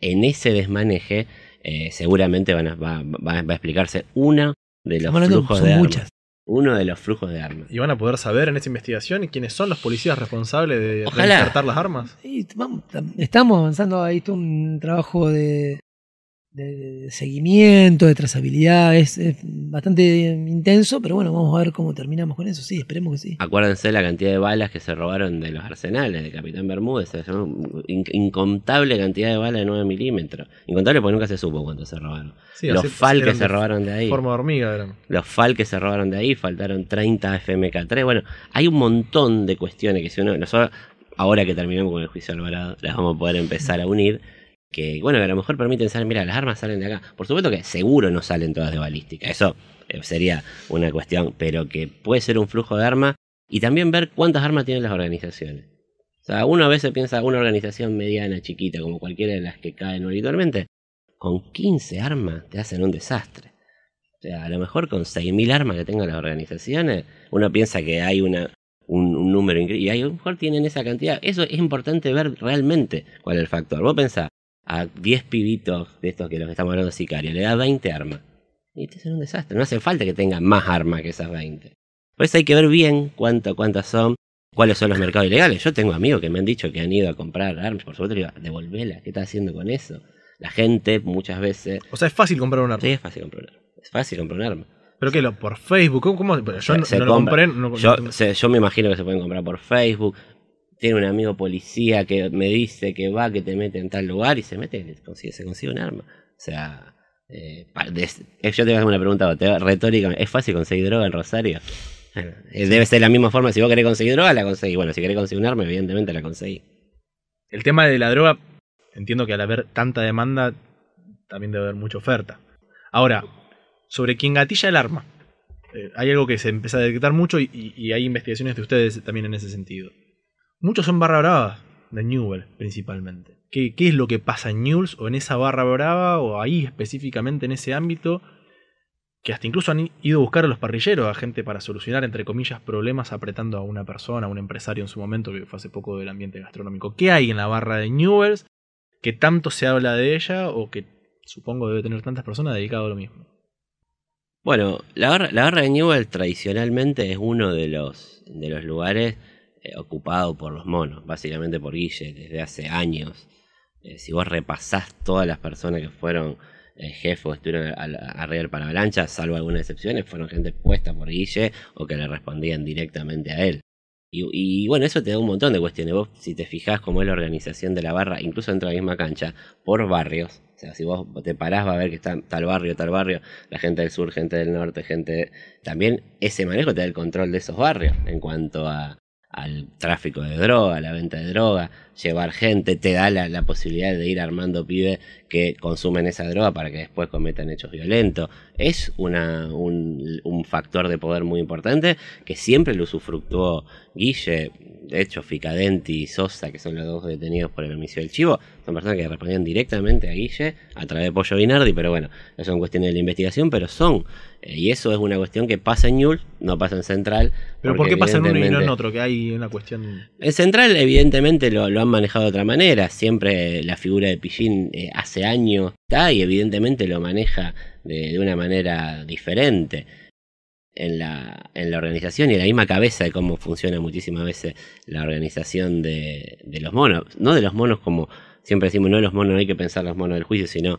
En ese desmaneje eh, seguramente van a, va, va, va, a explicarse una de los flujos de armas. muchas. Uno de los flujos de armas. ¿Y van a poder saber en esta investigación quiénes son los policías responsables de las armas? vamos, estamos avanzando. Ahí está un trabajo de de, seguimiento, de trazabilidad. Es, bastante intenso, pero bueno, vamos a ver cómo terminamos con eso. Sí, esperemos que sí. Acuérdense la cantidad de balas que se robaron de los arsenales de Capitán Bermúdez. ¿no? Incontable cantidad de balas de 9 milímetros. Incontable porque nunca se supo cuánto se robaron. los FAL que se robaron de ahí. Forma hormiga Los FAL se robaron de ahí, faltaron 30 FMK3. Bueno, hay un montón de cuestiones que si uno. Nosotros, ahora que terminemos con el juicio Alvarado, las vamos a poder empezar a unir que, bueno, a lo mejor permiten saber, mira, las armas salen de acá. Por supuesto que seguro no salen todas de balística, eso eh, sería una cuestión, pero que puede ser un flujo de armas y también ver cuántas armas tienen las organizaciones. O sea, uno a veces piensa una organización mediana, chiquita, como cualquiera de las que caen habitualmente, con 15 armas te hacen un desastre. O sea, a lo mejor con 6.000 armas que tengan las organizaciones, uno piensa que hay una, un, un, número increíble. Y a lo mejor tienen esa cantidad. Eso es importante ver realmente cuál es el factor. Vos pensás, a 10 pibitos de estos que los que estamos hablando de sicario, le da 20 armas. Y este es un desastre. No hace falta que tengan más armas que esas 20. Por eso hay que ver bien cuánto, cuántas son, cuáles son los mercados ilegales. Yo tengo amigos que me han dicho que han ido a comprar armas. Por supuesto, le digo, devolvela, ¿qué estás haciendo con eso? La gente muchas veces. O sea, es fácil comprar un arma. Sí, es fácil comprar un arma. Es fácil comprar un arma. ¿Pero qué? Lo, ¿Por Facebook? ¿Cómo? Yo no, yo me imagino que se pueden comprar por Facebook tiene un amigo policía que me dice que va, que te mete en tal lugar y se mete, consigue, se consigue un arma. O sea, eh, eh, yo te voy hacer una pregunta retórica. ¿Es fácil conseguir droga en Rosario? Eh, debe ser la misma forma. Si vos querés conseguir droga, la conseguí. Bueno, si querés conseguir un arma, evidentemente la conseguí. El tema de la droga, entiendo que al haber tanta demanda, también debe haber mucha oferta. Ahora, sobre quién gatilla el arma. hay algo que se empieza a detectar mucho y hay investigaciones de ustedes también en ese sentido. Muchos son barra brava de Newell principalmente. ¿Qué, es lo que pasa en Newell o en esa barra brava o ahí específicamente en ese ámbito? Que hasta incluso han ido a buscar a los parrilleros, a gente para solucionar, entre comillas, problemas apretando a una persona, a un empresario en su momento, que fue hace poco del ambiente gastronómico. ¿Qué hay en la barra de Newell que tanto se habla de ella o que supongo debe tener tantas personas dedicadas a lo mismo? Bueno, la barra, de Newell tradicionalmente es uno de los, de los lugares eh, ocupado por los monos, básicamente por Guille, desde hace años. Eh, si vos repasás todas las personas que fueron eh, jefes o estuvieron al, arriba del salvo algunas excepciones, fueron gente puesta por Guille o que le respondían directamente a él. Y, y, bueno, eso te da un montón de cuestiones. Vos, si te fijás cómo es la organización de la barra, incluso dentro de la misma cancha, por barrios. O sea, si vos te parás, va a ver que está tal barrio, tal barrio, la gente del sur, gente del norte, gente. También ese manejo te da el control de esos barrios en cuanto a, al tráfico de droga, a la venta de droga, llevar gente, te da la, posibilidad de ir armando pibes que consumen esa droga para que después cometan hechos violentos. Es una, un, factor de poder muy importante que siempre lo usufructuó Guille, de hecho Ficadenti y Sosa, que son los dos detenidos por el homicidio del Chivo, son personas que respondían directamente a Guille a través de Pollo Binardi, pero bueno, eso son cuestiones de la investigación, pero son y eso es una cuestión que pasa en Newell, no pasa en Central. ¿Pero por qué pasa en uno y no en otro? Que hay una cuestión. En Central, evidentemente, lo, han manejado de otra manera. Siempre la figura de Pillín eh, hace años está y, evidentemente, lo maneja de, una manera diferente en la, en la organización y en la misma cabeza de cómo funciona muchísimas veces la organización de, los monos. No de los monos como siempre decimos, no los monos, no hay que pensar los monos del juicio, sino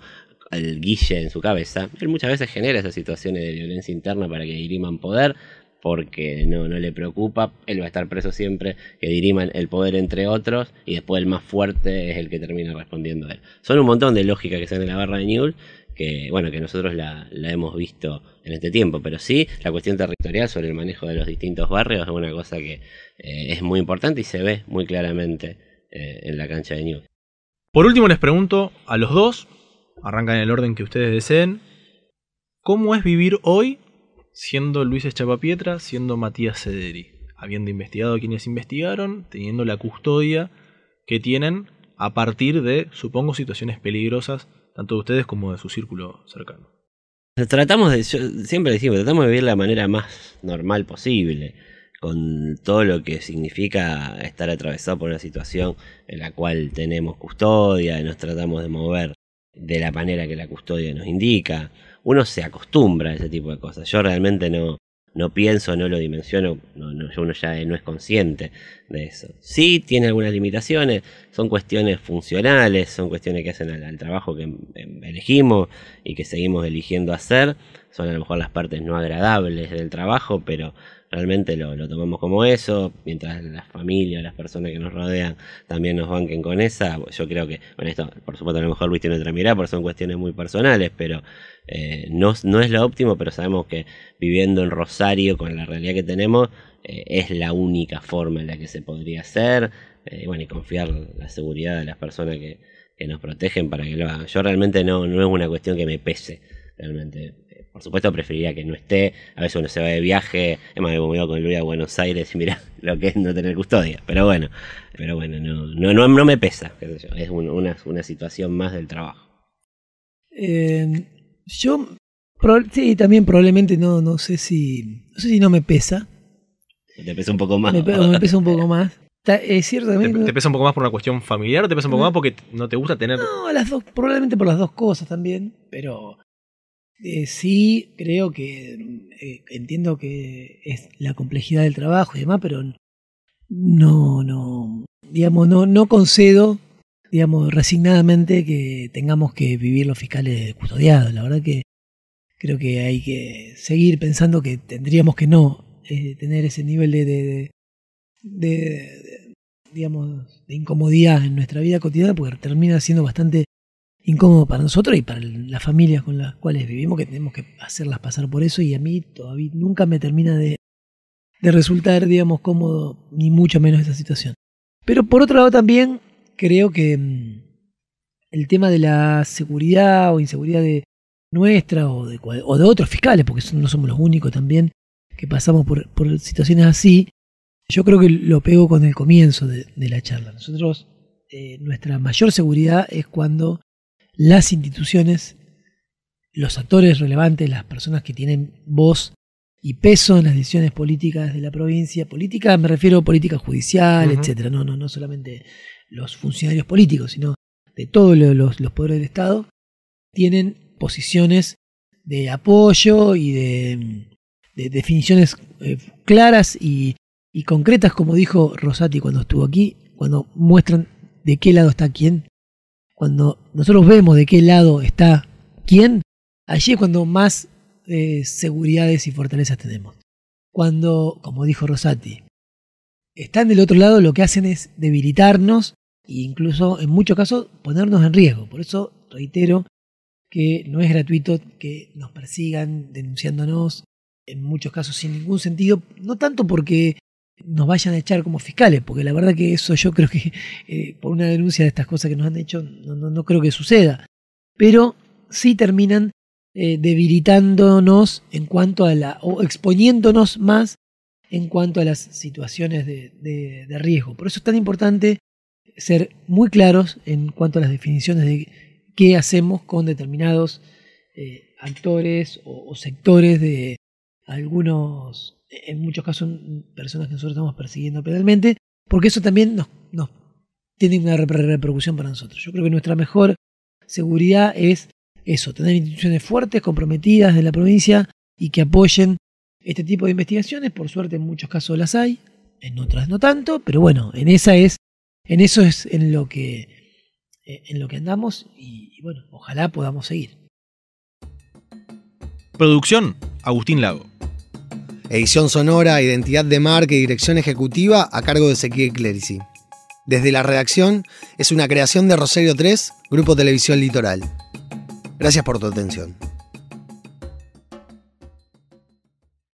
el Guille en su cabeza, él muchas veces genera esas situaciones de violencia interna para que diriman poder, porque no, le preocupa, él va a estar preso siempre, que diriman el poder entre otros, y después el más fuerte es el que termina respondiendo a él. Son un montón de lógicas que se ven en la barra de Newell, que bueno, que nosotros la, hemos visto en este tiempo, pero sí la cuestión territorial sobre el manejo de los distintos barrios es una cosa que eh, es muy importante y se ve muy claramente eh, en la cancha de Newell. Por último les pregunto a los dos Arrancan en el orden que ustedes deseen. ¿Cómo es vivir hoy siendo Luis Echapapietra, siendo Matías Cederi? Habiendo investigado a quienes investigaron, teniendo la custodia que tienen a partir de, supongo, situaciones peligrosas, tanto de ustedes como de su círculo cercano. Tratamos de, siempre decimos, tratamos de vivir la manera más normal posible, con todo lo que significa estar atravesado por una situación en la cual tenemos custodia, y nos tratamos de mover de la manera que la custodia nos indica. Uno se acostumbra a ese tipo de cosas. Yo realmente no, no pienso, no lo dimensiono, uno ya no es consciente de eso. Sí tiene algunas limitaciones, son cuestiones funcionales, son cuestiones que hacen al, trabajo que em, em, elegimos y que seguimos eligiendo hacer, son a lo mejor las partes no agradables del trabajo, pero realmente lo, tomamos como eso, mientras las familias, las personas que nos rodean también nos banquen con esa, yo creo que, bueno, esto por supuesto a lo mejor Luis tiene otra mirada, porque son cuestiones muy personales, pero eh, no, es lo óptimo, pero sabemos que viviendo en Rosario con la realidad que tenemos, eh, es la única forma en la que se podría hacer, eh, bueno, y confiar la seguridad de las personas que, nos protegen para que lo hagan. Yo realmente no, no es una cuestión que me pese, realmente. Eh, por supuesto, preferiría que no esté. A veces uno se va de viaje. hemos ido con Luis a Buenos Aires y mirá lo que es no tener custodia. Pero bueno, pero bueno no, no, me pesa. Es una, situación más del trabajo. Em, yo, sí, también probablemente no, no sé si. No sé si no me pesa. Te pesa un poco más. me pesa un poco más cierto ¿Te, pesa un poco más por una cuestión familiar o te pesa un poco más porque no te gusta tener.? No, las dos, probablemente por las dos cosas también, pero eh, sí creo que eh, entiendo que es la complejidad del trabajo y demás, pero no, no, digamos, no, no concedo, digamos, resignadamente que tengamos que vivir los fiscales custodiados. La verdad que creo que hay que seguir pensando que tendríamos que no eh, tener ese nivel de de, digamos, de incomodidad en nuestra vida cotidiana, porque termina siendo bastante incómodo para nosotros y para las familias con las cuales vivimos, que tenemos que hacerlas pasar por eso, y a mí todavía nunca me termina de, de resultar, digamos, cómodo, ni mucho menos esa situación. Pero por otro lado también creo que mm, el tema de la seguridad o inseguridad de nuestra o de, o de otros fiscales, porque no somos los únicos también que pasamos por, por situaciones así, yo creo que lo pego con el comienzo de, la charla. Nosotros, eh, nuestra mayor seguridad es cuando las instituciones, los actores relevantes, las personas que tienen voz y peso en las decisiones políticas de la provincia, política me refiero a política judicial, etcétera, no, no, no solamente los funcionarios políticos, sino de todos los, poderes del Estado, tienen posiciones de apoyo y de, definiciones eh, claras y y concretas, como dijo Rosati cuando estuvo aquí, cuando muestran de qué lado está quién. Cuando nosotros vemos de qué lado está quién, allí es cuando más eh, seguridades y fortalezas tenemos. Cuando, como dijo Rosati, están del otro lado, lo que hacen es debilitarnos e incluso en muchos casos ponernos en riesgo. Por eso reitero que no es gratuito que nos persigan denunciándonos, en muchos casos sin ningún sentido, no tanto porque nos vayan a echar como fiscales, porque la verdad que eso yo creo que eh, por una denuncia de estas cosas que nos han hecho no, creo que suceda, pero sí terminan eh, debilitándonos en cuanto a la, o exponiéndonos más en cuanto a las situaciones de, riesgo. Por eso es tan importante ser muy claros en cuanto a las definiciones de qué hacemos con determinados eh, actores o sectores de algunos en muchos casos mm, personas que nosotros estamos persiguiendo penalmente, porque eso también no no tiene una repercusión para nosotros. Yo creo que nuestra mejor seguridad es eso, tener instituciones fuertes, comprometidas de la provincia y que apoyen este tipo de investigaciones. Por suerte en muchos casos las hay, en otras no tanto, pero bueno, en esa es, en eso es en lo que eh, en lo que andamos y bueno, ojalá podamos seguir. Producción Agustín Lago. Edición sonora, identidad de marca y dirección ejecutiva a cargo de Ezequiel Clerici. Desde la redacción es una creación de Rosario 3, Grupo Televisión Litoral. Gracias por tu atención.